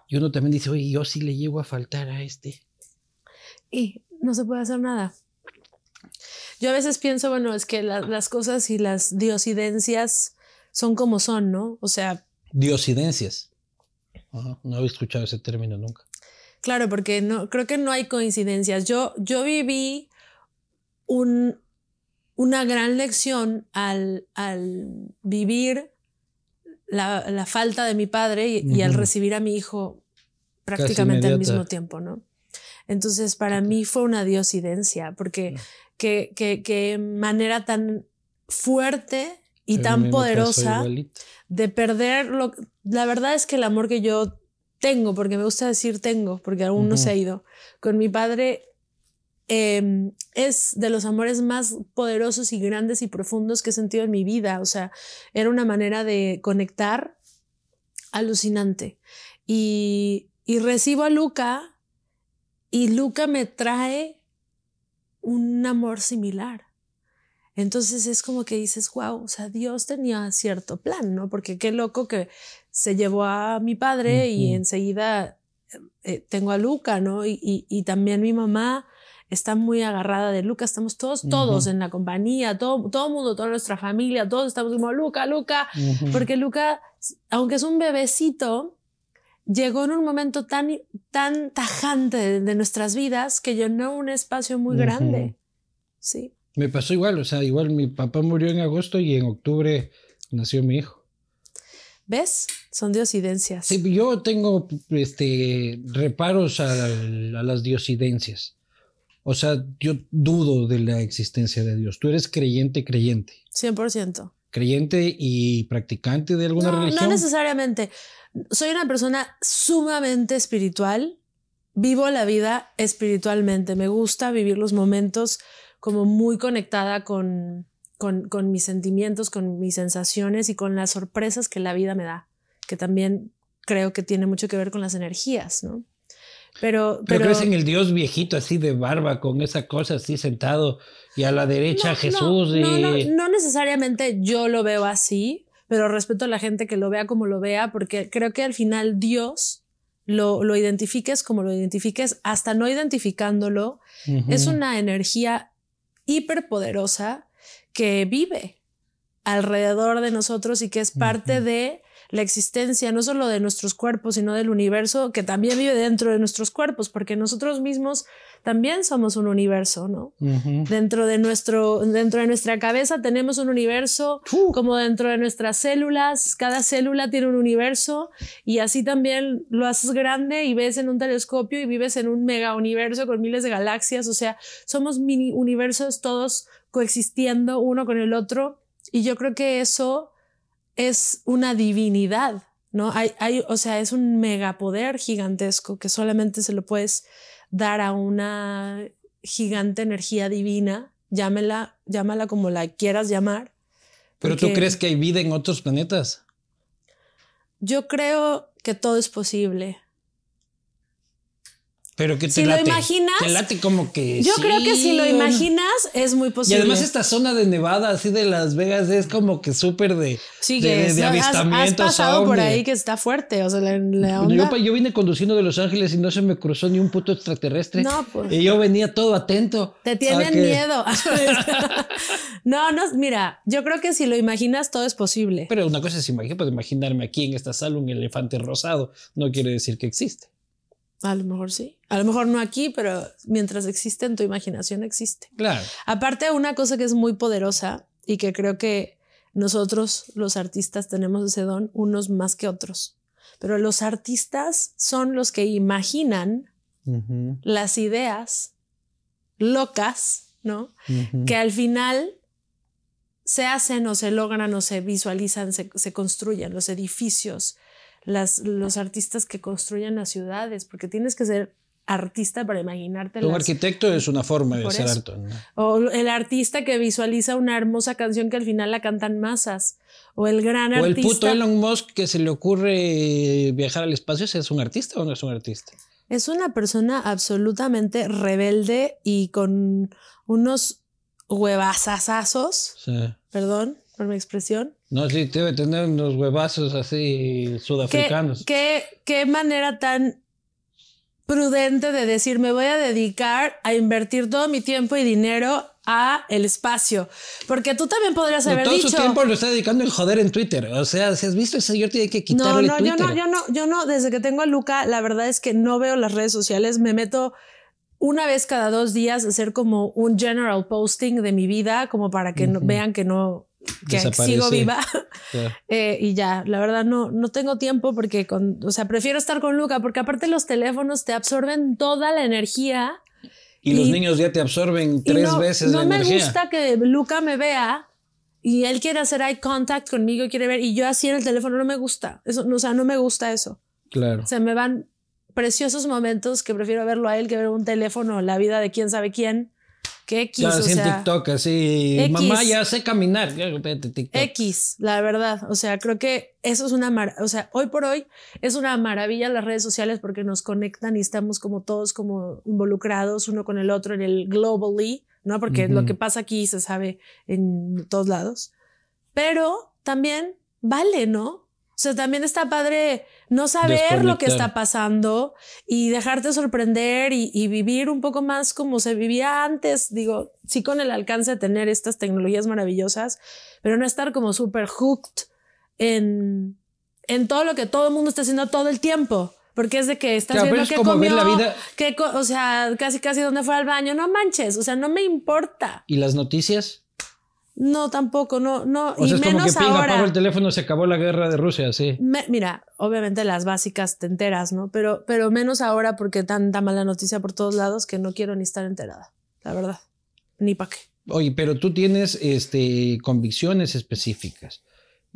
y uno también dice, oye, yo sí le llego a faltar a este. Y no se puede hacer nada. Yo a veces pienso, bueno, es que las cosas y las diosidencias son como son, ¿no? O sea... Diosidencias. No había escuchado ese término nunca. Claro, porque no, creo que no hay coincidencias. Yo, yo viví una gran lección al, vivir la, falta de mi padre y, al recibir a mi hijo prácticamente al mismo tiempo, ¿no? Entonces, para mí fue una diosidencia, porque mm. qué, manera tan fuerte y tan poderosa de perder lo... La verdad es que el amor que yo tengo, porque me gusta decir tengo, porque aún no se ha ido, con mi padre em, es de los amores más poderosos y grandes y profundos que he sentido en mi vida. O sea, era una manera de conectar alucinante. Y, y recibo a Luca y Luca me trae un amor similar. Entonces es como que dices, wow, o sea, Dios tenía cierto plan, ¿no? Porque qué loco que se llevó a mi padre y enseguida eh, tengo a Luca, ¿no? Y, también mi mamá está muy agarrada de Luca, estamos todos, todos en la compañía, todo, todo mundo, toda nuestra familia, todos estamos como, Luca, Luca, porque Luca, aunque es un bebecito, llegó en un momento tan, tan tajante de nuestras vidas que llenó un espacio muy grande, ¿sí? Me pasó igual, o sea, igual mi papá murió en agosto y en octubre nació mi hijo. ¿Ves? Son diosidencias. Sí, yo tengo este, reparos a, las diosidencias. O sea, yo dudo de la existencia de Dios. Tú eres creyente, creyente. 100%. Creyente y practicante de alguna religión. No necesariamente. Soy una persona sumamente espiritual. Vivo la vida espiritualmente. Me gusta vivir los momentos como muy conectada con, con, mis sentimientos, con mis sensaciones y con las sorpresas que la vida me da, que también creo que tiene mucho que ver con las energías, ¿no? Pero, pero, ¿Pero crees en el Dios viejito así de barba, con esa cosa así sentado y a la derecha Jesús. No, y... no, no, necesariamente yo lo veo así, pero respeto a la gente que lo vea como lo vea, porque creo que al final Dios lo, identifiques como lo identifiques, hasta no identificándolo, es una energía hiperpoderosa que vive alrededor de nosotros y que es parte de la existencia no solo de nuestros cuerpos, sino del universo que también vive dentro de nuestros cuerpos, porque nosotros mismos también somos un universo, ¿no? Dentro de nuestro, dentro de nuestra cabeza tenemos un universo, como dentro de nuestras células, cada célula tiene un universo y así también lo haces grande y ves en un telescopio y vives en un mega universo con miles de galaxias, o sea, somos mini universos todos coexistiendo uno con el otro y yo creo que eso es una divinidad, ¿no? Hay, hay, o sea, es un megapoder gigantesco que solamente se lo puedes dar a una gigante energía divina, llámela, llámala como la quieras llamar. Pero tú crees que hay vida en otros planetas? Yo creo que todo es posible. Pero que te late, lo late como que. Yo creo que si lo imaginas es muy posible. Y además esta zona de Nevada, así de Las Vegas, es como que súper de, sí, de, avistamientos. Has, pasado por ahí que está fuerte, o sea, la, Yo, vine conduciendo de Los Ángeles y no se me cruzó ni un puto extraterrestre. Pues. Y yo venía todo atento. Te tienen miedo. no, no, mira, yo creo que si lo imaginas todo es posible. Pero una cosa es imaginar, pues imaginarme aquí en esta sala un elefante rosado, no quiere decir que existe. A lo mejor sí. A lo mejor no aquí, pero mientras existen, tu imaginación existe. Claro. Aparte, una cosa que es muy poderosa y que creo que nosotros los artistas tenemos ese don, unos más que otros. Pero los artistas son los que imaginan las ideas locas, ¿no? Que al final se hacen o se logran o se visualizan, se, se construyen los edificios, los artistas que construyen las ciudades, porque tienes que ser artista para imaginarte. Un arquitecto es una forma de ser arte. O el artista que visualiza una hermosa canción que al final la cantan masas. O el gran artista. O el puto Elon Musk que se le ocurre eh, viajar al espacio, ¿es un artista o no es un artista? Es una persona absolutamente rebelde y con unos huevazazazos. Sí. Perdón por mi expresión. No, sí, debe tener unos huevazos así sudafricanos. ¿Qué, qué, manera tan prudente de decir, me voy a dedicar a invertir todo mi tiempo y dinero a el espacio. Porque tú también podrías haber todo dicho... Todo su tiempo lo está dedicando en joder en Twitter. O sea, si has visto, el señor tiene que quitarle no, no, Twitter. Yo no, yo no, yo no. Desde que tengo a Luca, la verdad es que no veo las redes sociales. Me meto una vez cada dos días a hacer como un general posting de mi vida, como para que no, vean que no que sigo viva. Eh, y ya, la verdad no, no tengo tiempo porque, con, o sea, prefiero estar con Luca porque aparte los teléfonos te absorben toda la energía. Y, los niños ya te absorben tres veces la energía. No me gusta que Luca me vea y él quiere hacer eye contact conmigo, quiere ver, y yo así en el teléfono no me gusta. Eso, o sea, no me gusta eso. Claro. Se me van preciosos momentos que prefiero verlo a él que ver un teléfono, la vida de quién sabe quién que X. o sea, en TikTok, así. Mamá, ya sé caminar. X, la verdad. O sea, creo que eso es una maravilla. O sea, hoy por hoy es una maravilla las redes sociales porque nos conectan y estamos como todos como involucrados uno con el otro en el globally, ¿no? Porque lo que pasa aquí se sabe en todos lados. Pero también vale, ¿no? O sea, también está padre no saber lo que está pasando y dejarte sorprender y, vivir un poco más como se vivía antes, digo, sí con el alcance de tener estas tecnologías maravillosas, pero no estar como súper hooked en, todo lo que todo el mundo está haciendo todo el tiempo. Porque es de que estás viendo qué comió, la vida. o sea, casi casi donde fue al baño, no manches, o sea, no me importa. ¿Y las noticias? No, tampoco, no, no. O sea, y es como que pinga, ahora. el teléfono, se acabó la guerra de Rusia, sí. mira, obviamente las básicas te enteras, ¿no? Pero, pero menos ahora porque tanta mala noticia por todos lados que no quiero ni estar enterada, la verdad. Ni para qué. Oye, pero tú tienes este, convicciones específicas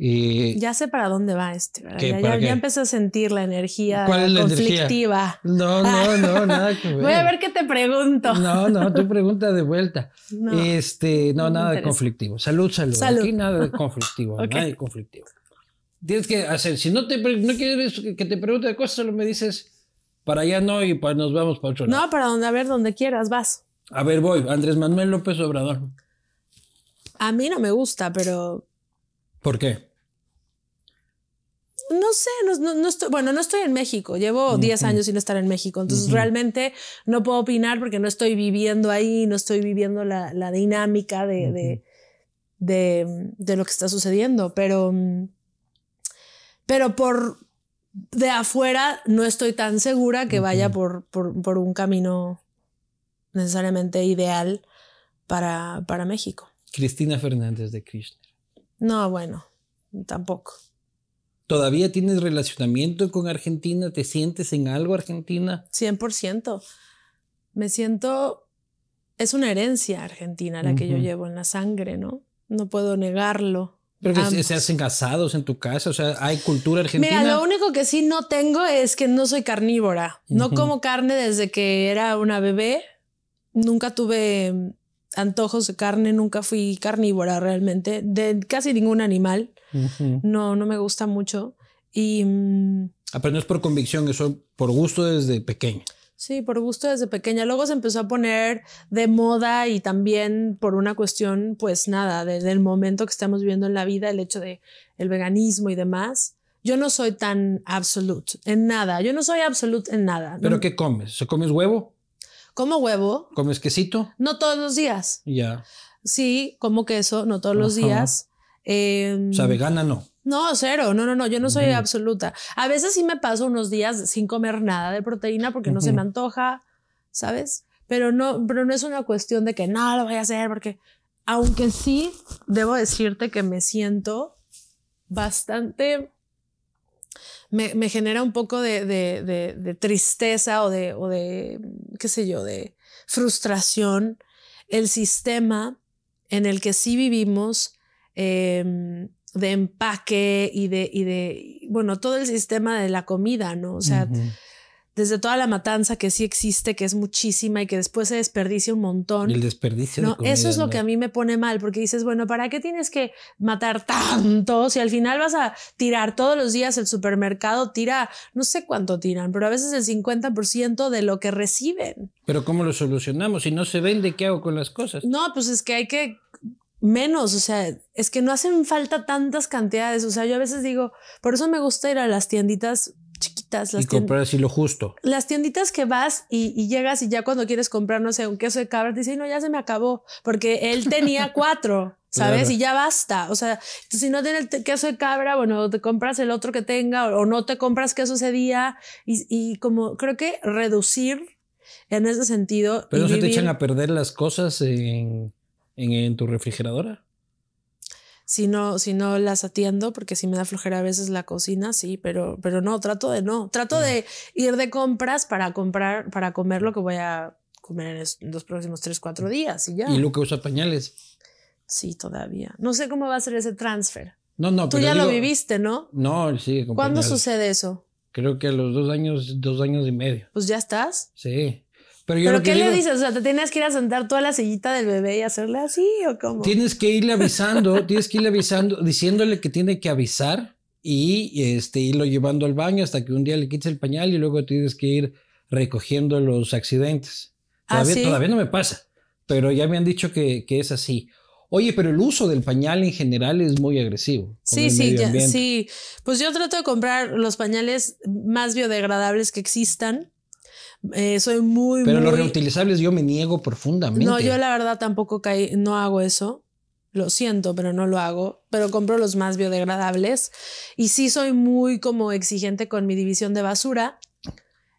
ya sé para dónde va este, Ya, ya, empecé a sentir la energía conflictiva. No, no, no, nada Voy a ver qué te pregunto. No, no, tú pregunta de vuelta. No, este, no, nada de conflictivo. Salud, salud, Aquí nada de conflictivo, nada de conflictivo. Tienes que hacer, si no te no quieres que te pregunte cosas, solo me dices para allá no y nos vamos para otro lado. No, para donde, a ver, donde quieras, vas. A ver, voy, Andrés Manuel López Obrador. A mí no me gusta, pero. ¿Por qué? no sé, no, estoy, bueno, no estoy en México, llevo 10 años sin estar en México, entonces realmente no puedo opinar porque no estoy viviendo ahí, no estoy viviendo la, dinámica de, de, lo que está sucediendo, pero, pero por de afuera no estoy tan segura que vaya por, por, un camino necesariamente ideal para, para México. Cristina Fernández de Kirchner. No, bueno, tampoco. ¿Todavía tienes relacionamiento con Argentina? ¿Te sientes en algo Argentina? 100%. Me siento... Es una herencia argentina la que yo llevo en la sangre, ¿no? No puedo negarlo. Pero que se hacen casados en tu casa, o sea, hay cultura argentina. Mira, lo único que sí no tengo es que no soy carnívora. No como carne desde que era una bebé. Nunca tuve antojos de carne, nunca fui carnívora realmente, de casi ningún animal. No, no me gusta mucho. Y... Mm, por convicción, eso por gusto desde pequeña. Sí, por gusto desde pequeña. Luego se empezó a poner de moda y también por una cuestión, pues nada, desde el momento que estamos viviendo en la vida, el hecho de el veganismo y demás. Yo no soy tan absolute en nada. Yo no soy absolute en nada. ¿Pero qué comes? ¿Se comes huevo? Como huevo. ¿Comes quesito? No todos los días. Ya. Sí, como queso, no todos los días. Em, o sea, vegana no. No, cero, no, no, no, yo no soy absoluta. A veces sí me paso unos días sin comer nada de proteína porque no se me antoja, ¿sabes? Pero no, pero no es una cuestión de que no lo voy a hacer porque, aunque sí, debo decirte que me siento bastante me, genera un poco de, tristeza o de, o de, qué sé yo, de frustración el sistema en el que sí vivimos em, de empaque y de, de, bueno, todo el sistema de la comida, ¿no? O sea, desde toda la matanza que sí existe, que es muchísima y que después se desperdicia un montón. El desperdicio. No, eso es lo que a mí me pone mal, porque dices, bueno, ¿para qué tienes que matar tanto? Si al final vas a tirar todos los días el supermercado, tira, no sé cuánto tiran, pero a veces el 50% de lo que reciben. Pero ¿cómo lo solucionamos? Si no se vende, ¿qué hago con las cosas? No, pues es que hay que menos, o sea, es que no hacen falta tantas cantidades, o sea, yo a veces digo, por eso me gusta ir a las tienditas chiquitas. Las y comprar así lo justo. Las tienditas que vas y, llegas y ya cuando quieres comprar, no sé, un queso de cabra, te no, ya se me acabó, porque él tenía cuatro, ¿sabes? Y ya basta. O sea, si no tiene el queso de cabra, bueno, te compras el otro que tenga o, no te compras queso sucedía día. Y, como creo que reducir en ese sentido. Pero no se te echan a perder las cosas en, en, en tu refrigeradora si no, si no las atiendo, porque si me da flojera a veces la cocina, sí, pero, pero no, trato de no. Trato de ir de compras para comprar, para comer lo que voy a comer en los próximos tres, cuatro mm. días y ya. ¿Y Luca usa pañales? Sí, todavía. No sé cómo va a ser ese transfer. No, no, Tú ya lo viviste, ¿no? No, sí. ¿Cuándo sucede eso? Creo que a los dos años, dos años y medio. ¿Pues ya estás? Sí. Pero, qué le dices? O sea, ¿te tienes que ir a sentar toda la sillita del bebé y hacerle así o cómo? Tienes que irle avisando, tienes que irle avisando, diciéndole que tiene que avisar y este, irlo llevando al baño hasta que un día le quites el pañal y luego tienes que ir recogiendo los accidentes. Ah, todavía, ¿Ah, sí? todavía no me pasa, pero ya me han dicho que, que, es así. Oye, pero el uso del pañal en general es muy agresivo. Sí, sí, sí. Pues yo trato de comprar los pañales más biodegradables que existan eh, soy muy... Pero los reutilizables yo me niego profundamente. No, yo la verdad tampoco no hago eso. Lo siento, pero no lo hago. Pero compro los más biodegradables. Y sí soy muy como exigente con mi división de basura.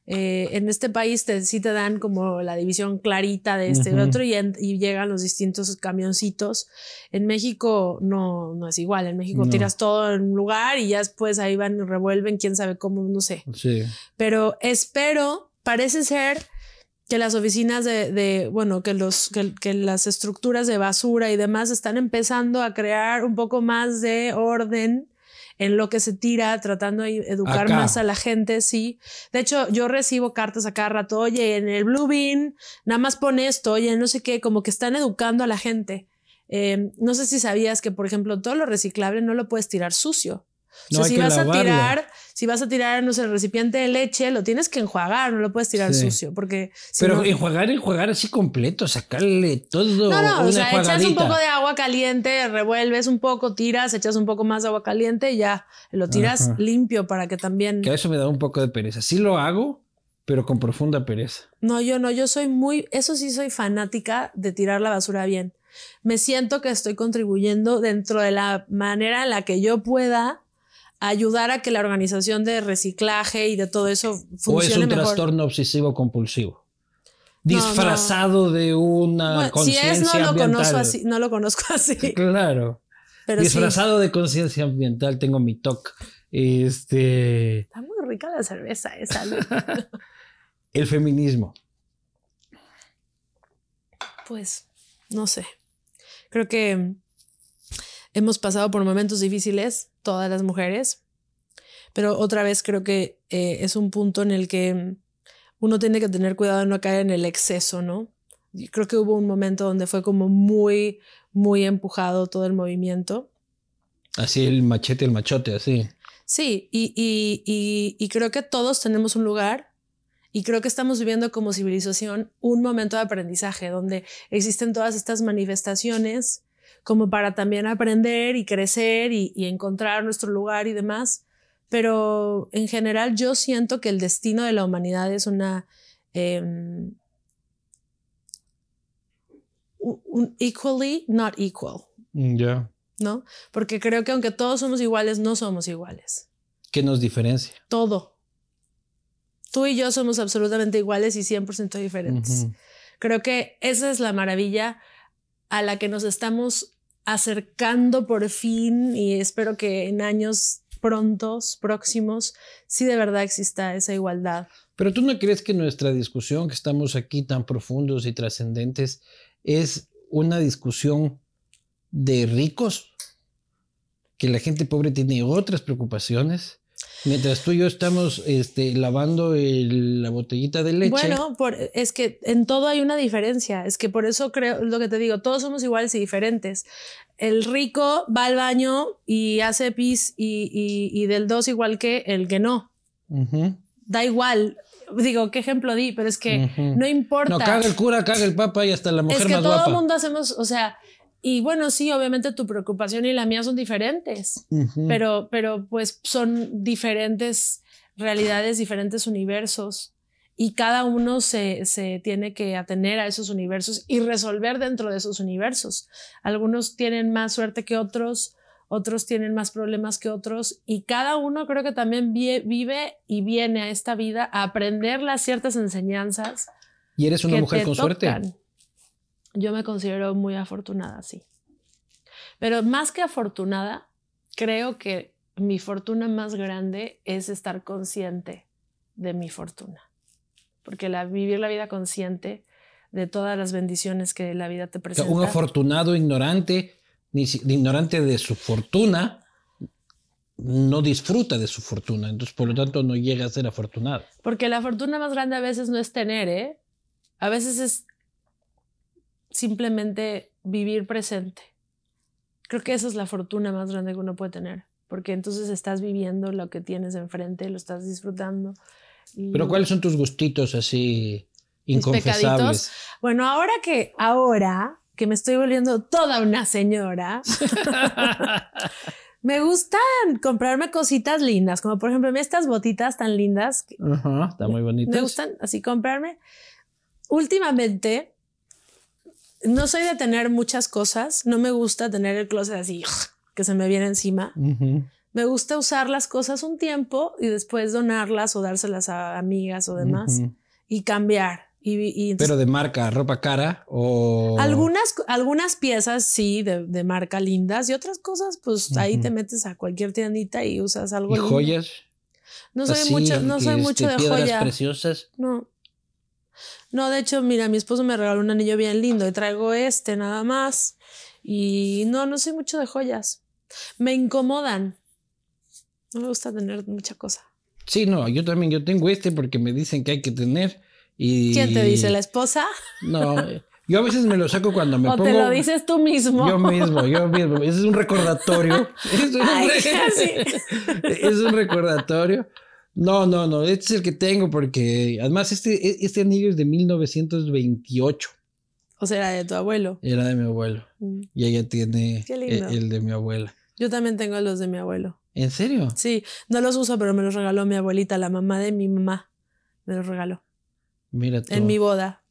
Eh, en este país te, sí te dan como la división clarita de este y otro y, y, llegan los distintos camioncitos. En México no, no es igual. En México tiras todo en un lugar y ya después ahí van y revuelven, quién sabe cómo, no sé. Pero espero parece ser que las oficinas de, bueno, que, los, que, las estructuras de basura y demás están empezando a crear un poco más de orden en lo que se tira, tratando de educar más a la gente, sí. De hecho, yo recibo cartas a cada rato, oye, en el Blue Bean, nada más pon esto, oye, no sé qué, como que están educando a la gente. Em, no sé si sabías que, por ejemplo, todo lo reciclable no lo puedes tirar sucio. si vas a tirar si vas a tirar, el recipiente de leche, lo tienes que enjuagar, no lo puedes tirar sucio, porque... Pero enjuagar, enjuagar así completo, sacarle todo. No, no, o sea, echas un poco de agua caliente, revuelves un poco, tiras, echas un poco más de agua caliente y ya lo tiras limpio para que también... Que eso me da un poco de pereza. Sí lo hago, pero con profunda pereza. No, yo no, yo soy muy, eso sí soy fanática de tirar la basura bien. Me siento que estoy contribuyendo dentro de la manera en la que yo pueda ayudar a que la organización de reciclaje y de todo eso funcione. O es un trastorno obsesivo compulsivo. Disfrazado de una conciencia no ambiental. Lo conozco así, no lo conozco así. Claro. disfrazado de conciencia ambiental, tengo mi TOC. Este... Está muy rica la cerveza esa. el feminismo. Pues, no sé. Creo que Hemos pasado por momentos difíciles, todas las mujeres, pero otra vez creo que eh, es un punto en el que uno tiene que tener cuidado de no caer en el exceso, ¿no? creo que hubo un momento donde fue como muy, muy empujado todo el movimiento. Así el machete, el machote, así. Sí, y creo que todos tenemos un lugar y creo que estamos viviendo como civilización un momento de aprendizaje donde existen todas estas manifestaciones como para también aprender y crecer y, encontrar nuestro lugar y demás. Pero en general yo siento que el destino de la humanidad es una... Em, un equally not equal. Mm, ya. ¿No? Porque creo que aunque todos somos iguales, no somos iguales. ¿Qué nos diferencia? Todo. Tú y yo somos absolutamente iguales y 100% diferentes. Creo que esa es la maravilla a la que nos estamos acercando por fin y espero que en años prontos, próximos, sí de verdad exista esa igualdad. Pero tú no crees que nuestra discusión, que estamos aquí tan profundos y trascendentes, es una discusión de ricos, que la gente pobre tiene otras preocupaciones Mientras tú y yo estamos este, lavando la botellita de leche. Bueno, por, es que en todo hay una diferencia. Es que por eso creo lo que te digo, todos somos iguales y diferentes. El rico va al baño y hace pis y, y, del dos igual que el que no. Da igual. Digo, qué ejemplo di, pero es que no importa. No, caga el cura, caga el papa y hasta la mujer es que todo el mundo hacemos, o sea, y bueno, sí, obviamente tu preocupación y la mía son diferentes, pero, pero pues son diferentes realidades, diferentes universos y cada uno se, tiene que atener a esos universos y resolver dentro de esos universos. Algunos tienen más suerte que otros, otros tienen más problemas que otros y cada uno creo que también vive y viene a esta vida a aprender las ciertas enseñanzas. Y eres una mujer con suerte yo me considero muy afortunada, sí. Pero más que afortunada, creo que mi fortuna más grande es estar consciente de mi fortuna. Porque la, vivir la vida consciente de todas las bendiciones que la vida te presenta. un afortunado ignorante, ignorante de su fortuna, no disfruta de su fortuna. Entonces, por lo tanto, no llega a ser afortunado. Porque la fortuna más grande a veces no es tener, ¿eh? A veces es simplemente vivir presente. Creo que esa es la fortuna más grande que uno puede tener, porque entonces estás viviendo lo que tienes enfrente, lo estás disfrutando. Pero ¿cuáles son tus gustitos así inconfesables? Bueno, ahora que ahora que me estoy volviendo toda una señora. me gustan comprarme cositas lindas, como por ejemplo estas botitas tan lindas. está muy Me gustan así comprarme. Últimamente no soy de tener muchas cosas. No me gusta tener el closet así que se me viene encima. Me gusta usar las cosas un tiempo y después donarlas o dárselas a amigas o demás y cambiar. Pero de marca, ropa cara o... Algunas, algunas piezas sí, de, marca lindas y otras cosas, pues ahí te metes a cualquier tiendita y usas algo. ¿Y joyas? No soy mucho, no soy mucho de joyas. preciosas? No. No, de hecho, mira, mi esposo me regaló un anillo bien lindo y traigo este nada más. Y no, no soy mucho de joyas. Me incomodan. No me gusta tener mucha cosa. Sí, no, yo también, yo tengo este porque me dicen que hay que tener. Y... ¿Quién te dice? ¿La esposa? No, yo a veces me lo saco cuando me pongo. O te lo dices tú mismo. Yo mismo, yo mismo. Ese es un recordatorio. es un recordatorio. No, no, no, este es el que tengo porque además este, e, este anillo es de 1928. O sea, era de tu abuelo. Era de mi abuelo. Mm. Y ella tiene e, el, de mi abuela. Yo también tengo los de mi abuelo. ¿En serio? Sí, no los uso, pero me los regaló mi abuelita, la mamá de mi mamá. Me los regaló. Mira tú. En mi boda.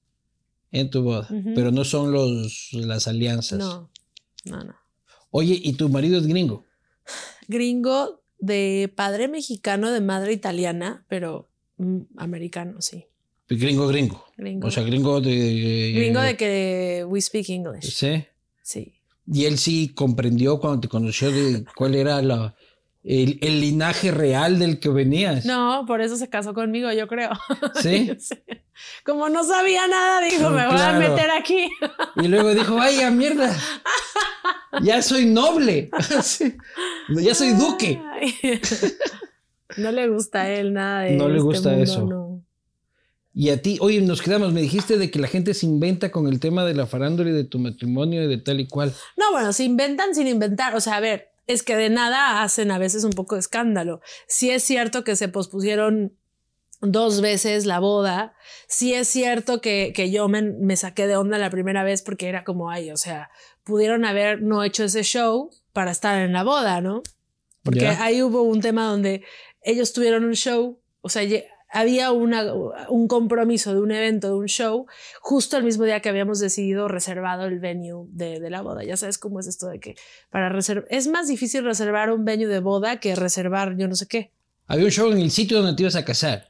En tu boda. Pero no son los, las alianzas. No, no, no. Oye, ¿y tu marido es gringo? Gringo de padre mexicano, de madre italiana, pero mm, americano, sí. Gringo, gringo. O sea, gringo de. Eh, gringo de que we speak English. Sí. Sí. Y él sí comprendió cuando te conoció de cuál era la, el, linaje real del que venías. No, por eso se casó conmigo, yo creo. ¿Sí? Como no sabía nada, dijo, me voy a meter aquí. Y luego dijo, vaya mierda, ya soy noble, sí. ya soy duque. no le gusta a él nada de No le este gusta eso. Y a ti, oye, nos quedamos, me dijiste de que la gente se inventa con el tema de la farándula y de tu matrimonio y de tal y cual. No, bueno, se inventan sin inventar. O sea, a ver, es que de nada hacen a veces un poco de escándalo. Si es cierto que se pospusieron dos veces la boda, si es cierto que, que yo me, saqué de onda la primera vez porque era como, ay, o sea, pudieron haber no hecho ese show para estar en la boda, ¿no? Porque ahí hubo un tema donde ellos tuvieron un show, o sea, había una, un compromiso de un evento, de un show, justo el mismo día que habíamos decidido reservado el venue de, la boda. Ya sabes cómo es esto de que para reservar... Es más difícil reservar un venue de boda que reservar yo no sé qué. Había un show en el sitio donde te ibas a casar.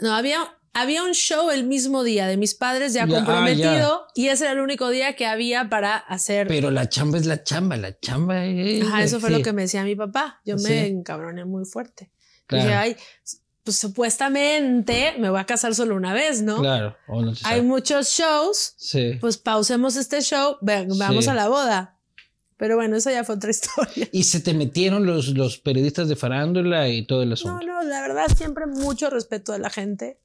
No, había, había un show el mismo día de mis padres ya, ah, comprometido y ese era el único día que había para hacer. Pero la chamba es la chamba, la chamba es. eso fue lo este. que me decía mi papá. Yo me encabroné muy fuerte. Claro. Dije, ay, pues supuestamente me voy a casar solo una vez, ¿no? Claro. Hay muchos shows. Sí. Pues pausemos este show, vamos a la boda. Pero bueno, eso ya fue otra historia. ¿Y se te metieron los, los periodistas de farándula y todo el asunto? No, no, la verdad siempre mucho respeto de la gente.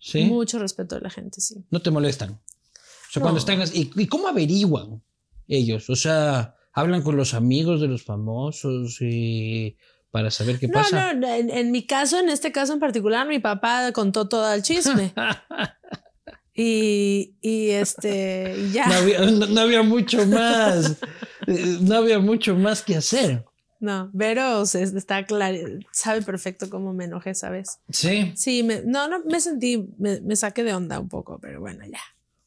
Sí. Mucho respeto de la gente, sí. No te molestan. O sea, cuando están... ¿y, ¿Y cómo averiguan ellos? O sea, hablan con los amigos de los famosos y para saber qué pasa. No, no, en, mi caso, en este caso en particular, mi papá contó todo el chisme. y, y, este, ya. No había, mucho más, eh, no había mucho más que hacer. No, pero está claro, sabe perfecto cómo me enojé, ¿sabes? Sí. Sí, me, no, no, me sentí, me, saqué de onda un poco, pero bueno, ya.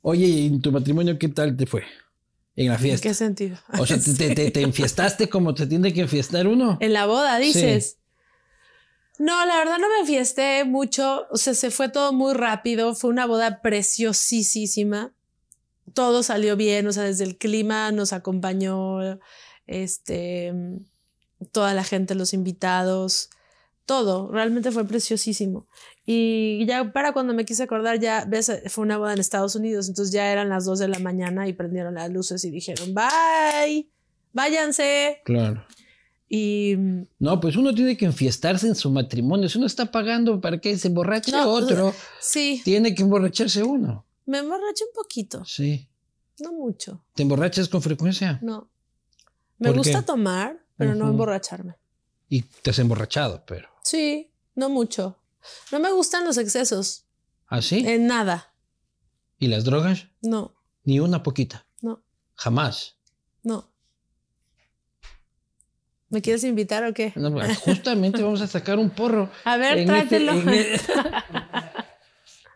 Oye, ¿y en tu matrimonio qué tal te fue? en la fiesta. qué sentido? O sea, te, enfiestaste como te tiene que enfiestar uno. En la boda, dices. No, la verdad no me enfiesté mucho. O sea, se fue todo muy rápido. Fue una boda preciosísima. Todo salió bien. O sea, desde el clima nos acompañó este, toda la gente, los invitados todo, realmente fue preciosísimo. Y ya para cuando me quise acordar, ya ves, fue una boda en Estados Unidos, entonces ya eran las 2 de la mañana y prendieron las luces y dijeron, bye, váyanse. Claro. Y... No, pues uno tiene que enfiestarse en su matrimonio. Si uno está pagando para que se emborrache otro, sí. tiene que emborracharse uno. Me emborracho un poquito. Sí. No mucho. ¿Te emborrachas con frecuencia? No. Me gusta tomar, pero no emborracharme. Y te has emborrachado, pero. Sí, no mucho. No me gustan los excesos. ¿Ah, sí? En nada. ¿Y las drogas? No. Ni una poquita. No. Jamás. No. ¿Me quieres invitar o qué? Pues, justamente vamos a sacar un porro. A ver, este, tráetelo. E-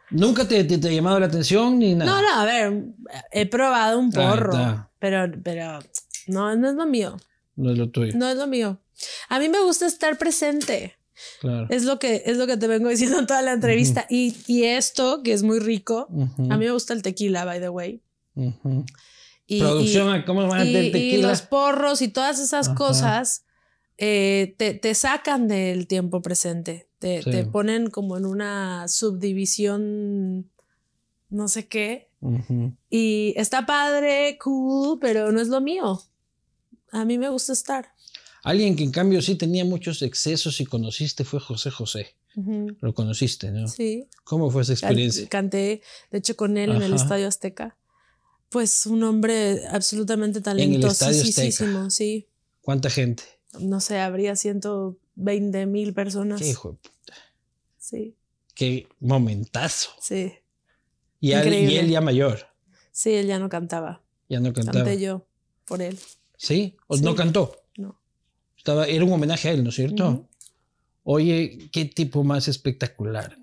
Nunca te, te, llamado la atención ni nada. No, no, a ver, he probado un porro, pero, pero no, no es lo mío. No es lo tuyo. No es lo mío. A mí me gusta estar presente. Es, lo que, es lo que te vengo diciendo en toda la entrevista. y, esto, que es muy rico, a mí me gusta el tequila, by the way. y, Producción, a los porros y todas esas cosas eh, te, sacan del tiempo presente. Te, te, ponen como en una subdivisión, no sé qué. Y está padre, cool, pero no es lo mío. A mí me gusta estar. Alguien que en cambio sí tenía muchos excesos y conociste fue José José. Lo conociste, ¿no? Sí. ¿Cómo fue esa experiencia? Canté, de hecho, con él en el Estadio Azteca. Pues un hombre absolutamente talentosísimo, sí. ¿Cuánta gente? No sé, habría 120 mil personas. Qué hijo de puta. Sí. Qué momentazo. Sí. Y, y él ya mayor. Sí, él ya no cantaba. Ya no cantaba. Canté yo por él. ¿Sí? ¿O no cantó? era un homenaje a él, ¿no es cierto? Oye, qué tipo más espectacular.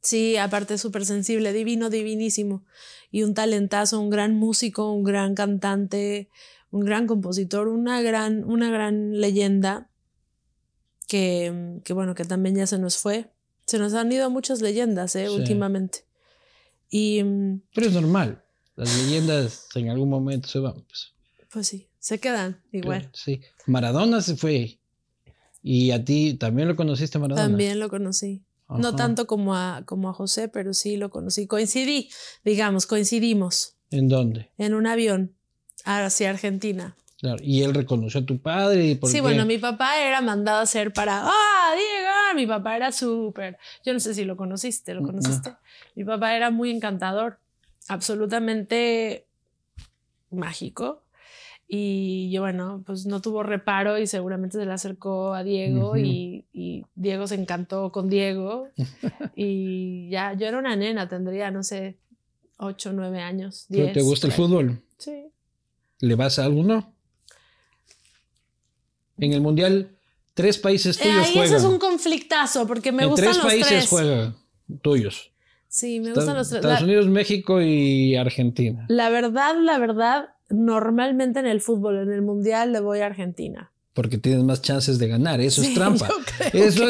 Sí, aparte súper sensible, divino, divinísimo. Y un talentazo, un gran músico, un gran cantante, un gran compositor, una gran, una gran leyenda que, que bueno, que también ya se nos fue. Se nos han ido muchas leyendas ¿eh? últimamente. Y, mm, Pero es normal. Las leyendas en algún momento se van. pues, pues sí. Se quedan igual. Sí. Maradona se fue. Y a ti también lo conociste, Maradona. También lo conocí. No tanto como a, como a José, pero sí lo conocí. Coincidí, digamos, coincidimos. ¿En dónde? En un avión hacia Argentina. Claro. Y él reconoció a tu padre. sí, bueno, mi papá era mandado a ser para. ¡Ah, Diego! Ah", mi papá era súper. Yo no sé si lo conociste, ¿lo mm, conociste? Mi papá era muy encantador, absolutamente mágico y yo, bueno, pues no tuvo reparo y seguramente se le acercó a Diego y, Diego se encantó con Diego. y ya, yo era una nena, tendría, no sé, ocho, nueve años. ¿Te gusta el fútbol? Sí. ¿Le vas a alguno? En el Mundial, tres países tuyos. ahí eso es un conflictazo, porque me gustan los tres. Tres países juegan tuyos. Sí, me gustan los tres. Estados Unidos, México y Argentina. La verdad, la verdad, normalmente en el fútbol, en el mundial, le voy a Argentina. Porque tienes más chances de ganar, eso es trampa. Eso,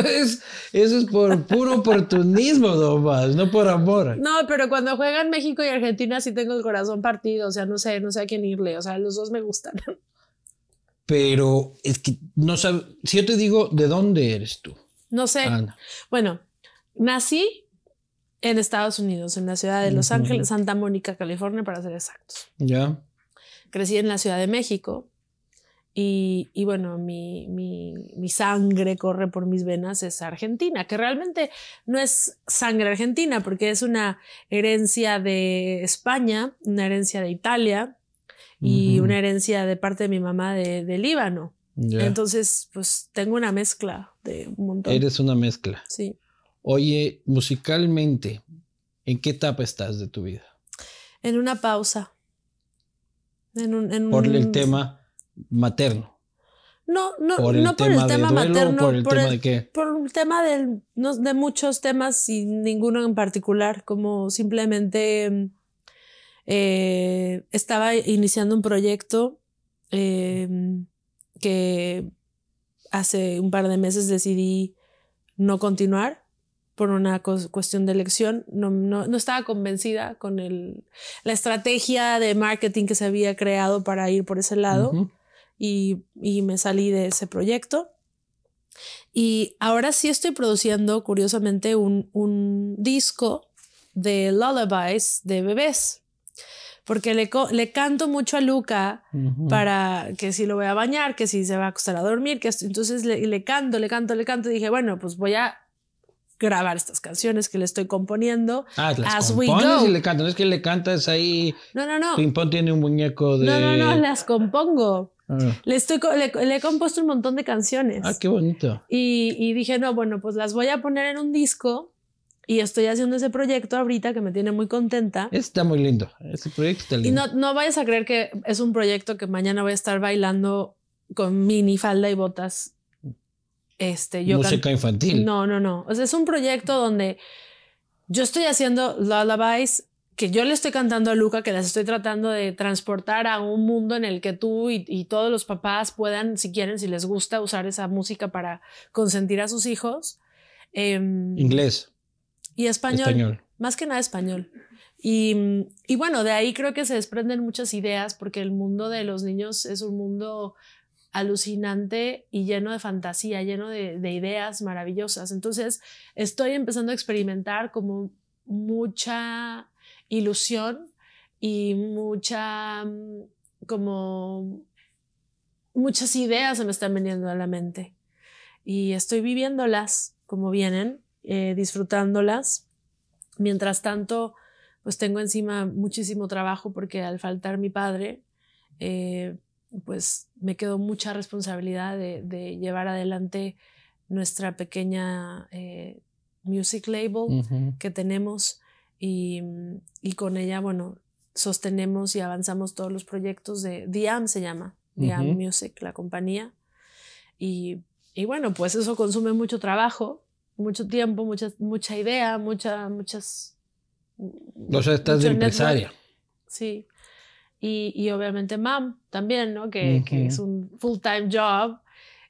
es, por puro oportunismo nomás, no por amor. No, pero cuando juegan México y Argentina sí tengo el corazón partido, o sea, no sé, no sé a quién irle, o sea, los dos me gustan. Pero es que no sé. si yo te digo, ¿de dónde eres tú? No sé. Ah, bueno, nací en Estados Unidos, en la ciudad de Los Ángeles, Santa Mónica, California, para ser exactos. Ya. Crecí en la Ciudad de México y, y bueno, mi, mi, mi, sangre corre por mis venas, es argentina, que realmente no es sangre argentina, porque es una herencia de España, una herencia de Italia y una herencia de parte de mi mamá de, Líbano. Entonces, pues tengo una mezcla de un montón. Eres una mezcla. Sí. Oye, musicalmente, ¿en qué etapa estás de tu vida? En una pausa. Por el tema materno. No, no, por no por el tema materno, por el tema de qué? Por el tema de, de muchos temas y ninguno en particular, como simplemente eh, estaba iniciando un proyecto em, que hace un par de meses decidí no continuar por una cuestión de elección, no, no, no estaba convencida con el, la estrategia de marketing que se había creado para ir por ese lado y, y, me salí de ese proyecto. Y ahora sí estoy produciendo, curiosamente, un, un disco de lullabies de bebés porque le, le, canto mucho a Luca para que si lo voy a bañar, que si se va a acostar a dormir, que entonces le, le, canto, le canto, le canto. Y dije, bueno, pues voy a grabar estas canciones que le estoy componiendo. Ah, las compones we go. y le canta. No es que le cantas ahí. No, no, no. Ping Pong tiene un muñeco de. No, no, no, las compongo. Ah. Le, estoy, le, he compuesto un montón de canciones. Ah, qué bonito. Y, y, dije, no, bueno, pues las voy a poner en un disco y estoy haciendo ese proyecto ahorita que me tiene muy contenta. Está muy lindo. Ese proyecto está lindo. Y no, no vayas a creer que es un proyecto que mañana voy a estar bailando con mini falda y botas este, música infantil. No, no, no. es un proyecto donde yo estoy haciendo lullabies que yo le estoy cantando a Luca, que las estoy tratando de transportar a un mundo en el que tú y, todos los papás puedan, si quieren, si les gusta, usar esa música para consentir a sus hijos. Em, Inglés. Y español, Más que nada español. Y, y, bueno, de ahí creo que se desprenden muchas ideas, porque el mundo de los niños es un mundo alucinante y lleno de fantasía, lleno de, ideas maravillosas. Entonces, estoy empezando a experimentar como mucha ilusión y mucha mm, como muchas ideas se me están viniendo a la mente y estoy viviéndolas como vienen, eh, disfrutándolas. Mientras tanto, pues tengo encima muchísimo trabajo porque al faltar mi padre, eh, pues me quedó mucha responsabilidad de, llevar adelante nuestra pequeña eh, music label que tenemos y, con ella, bueno, sostenemos y avanzamos todos los proyectos de Diam se llama, Diam Music, la compañía. Y, bueno, pues eso consume mucho trabajo, mucho tiempo, mucha, mucha idea, muchas muchas... O sea, estás de empresaria. Sí. Y, obviamente mam también, ¿no? Que, es un full-time job.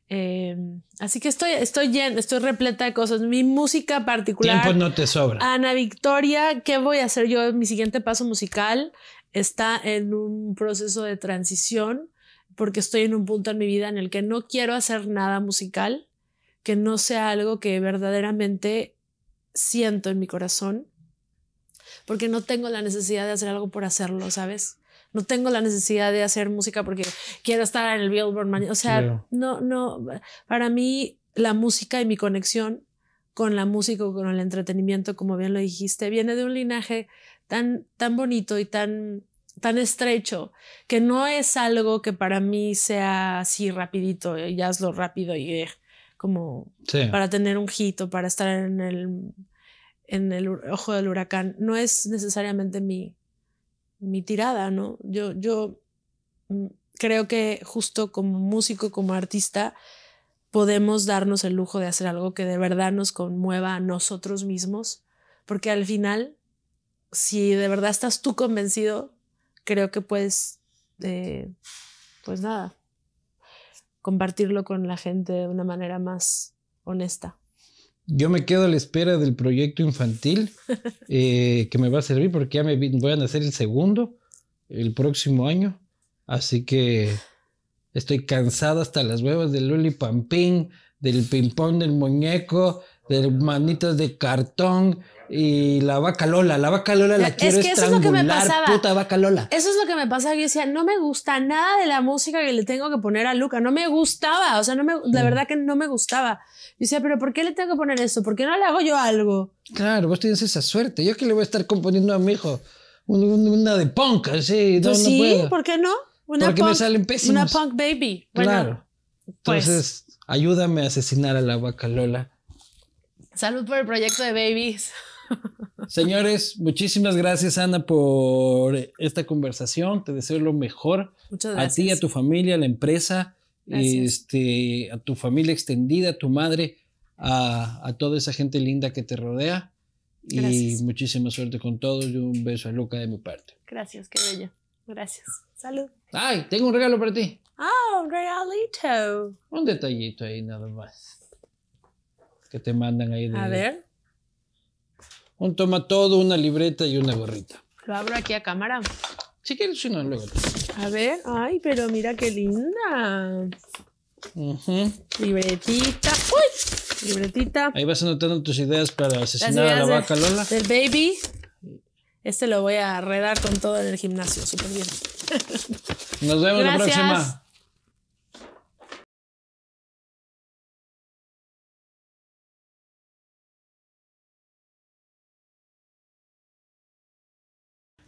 Em, así que estoy, estoy llena, estoy repleta de cosas. Mi música particular. Tiempo no te sobra. Ana Victoria, ¿qué voy a hacer yo? Mi siguiente paso musical está en un proceso de transición porque estoy en un punto en mi vida en el que no quiero hacer nada musical, que no sea algo que verdaderamente siento en mi corazón, porque no tengo la necesidad de hacer algo por hacerlo, ¿sabes? no tengo la necesidad de hacer música porque quiero estar en el Billboard O sea, no, no, para mí la música y mi conexión con la música o con el entretenimiento, como bien lo dijiste, viene de un linaje tan, tan bonito y tan, tan estrecho, que no es algo que para mí sea así rapidito, eh, y hazlo rápido y eh, como para tener un hito para estar en el, en el ojo del huracán. No es necesariamente mi, mi tirada, ¿no? Yo, yo mm, creo que justo como músico, como artista, podemos darnos el lujo de hacer algo que de verdad nos conmueva a nosotros mismos, porque al final, si de verdad estás tú convencido, creo que puedes, eh, pues nada, compartirlo con la gente de una manera más honesta. Yo me quedo a la espera del proyecto infantil eh, que me va a servir porque ya me voy a nacer el segundo el próximo año. Así que estoy cansado hasta las huevas del Luli Pampín, del ping-pong del muñeco, de manitas de cartón y la vaca Lola. La vaca Lola la eh, es que eso es lo que me pasaba. Puta vaca Lola. Eso es lo que me pasaba. Yo decía, no me gusta nada de la música que le tengo que poner a Luca. No me gustaba. O sea, no me, la mm. verdad que no me gustaba. Yo decía, pero ¿por qué le tengo que poner eso? ¿Por qué no le hago yo algo? Claro, vos tienes esa suerte. Yo que le voy a estar componiendo a mi hijo una de punk, así. Pues sí, ¿por qué no? Una Porque punk, me salen Una punk baby. claro. Pues. Entonces, ayúdame a asesinar a la vaca Lola Salud por el proyecto de Babies. Señores, muchísimas gracias Ana por esta conversación. Te deseo lo mejor. Muchas gracias. A ti, a tu familia, a la empresa, este, a tu familia extendida, a tu madre, a, toda esa gente linda que te rodea. Y muchísima suerte con todo y un beso a Luca de mi parte. Gracias, qué bello. Gracias. Salud. Ay, tengo un regalo para ti. Ah, un regalito. Un detallito ahí nada más te mandan ahí. De, a ver. Un toma todo, una libreta y una gorrita. Lo abro aquí a cámara. Si quieres, si no, luego. A ver, ay, pero mira qué linda. Libretita. ¡Uy! Libretita. Ahí vas anotando tus ideas para asesinar a la vaca Lola. Del baby. Este lo voy a redar con todo en el gimnasio. Súper bien. Nos vemos la próxima.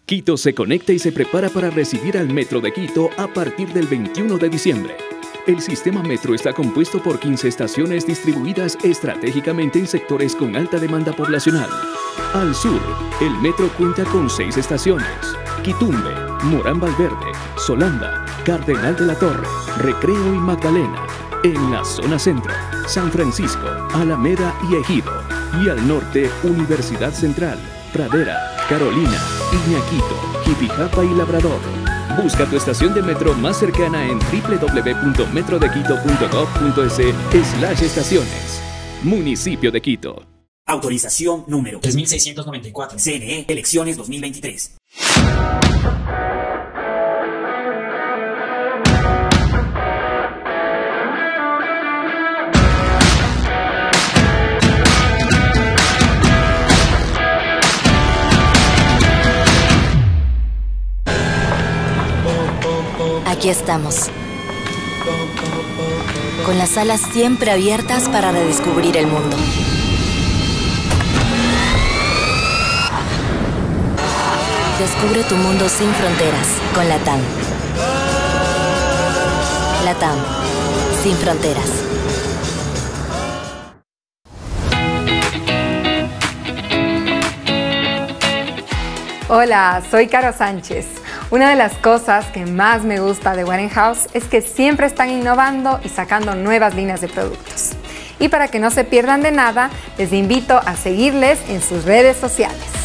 Quito se conecta y se prepara para recibir al Metro de Quito a partir del 21 de diciembre. El sistema metro está compuesto por 15 estaciones distribuidas estratégicamente en sectores con alta demanda poblacional. Al sur, el metro cuenta con 6 estaciones. Quitumbe, Morán Valverde, Solanda, Cardenal de la Torre, Recreo y Magdalena. En la zona centro, San Francisco, Alameda y Ejido. Y al norte, Universidad Central, Pradera, Carolina, Iñaquito, Jipijapa y Labrador. Busca tu estación de metro más cercana en www.metrodequito.gov.es slash estaciones. Municipio de Quito. Autorización número 3694. CNE, elecciones 2023. aquí estamos. Con las alas siempre abiertas para redescubrir el mundo. Descubre tu mundo sin fronteras con Latam. Latam, sin fronteras. Hola, soy Caro Sánchez. Una de las cosas que más me gusta de Warren House es que siempre están innovando y sacando nuevas líneas de productos. Y para que no se pierdan de nada, les invito a seguirles en sus redes sociales.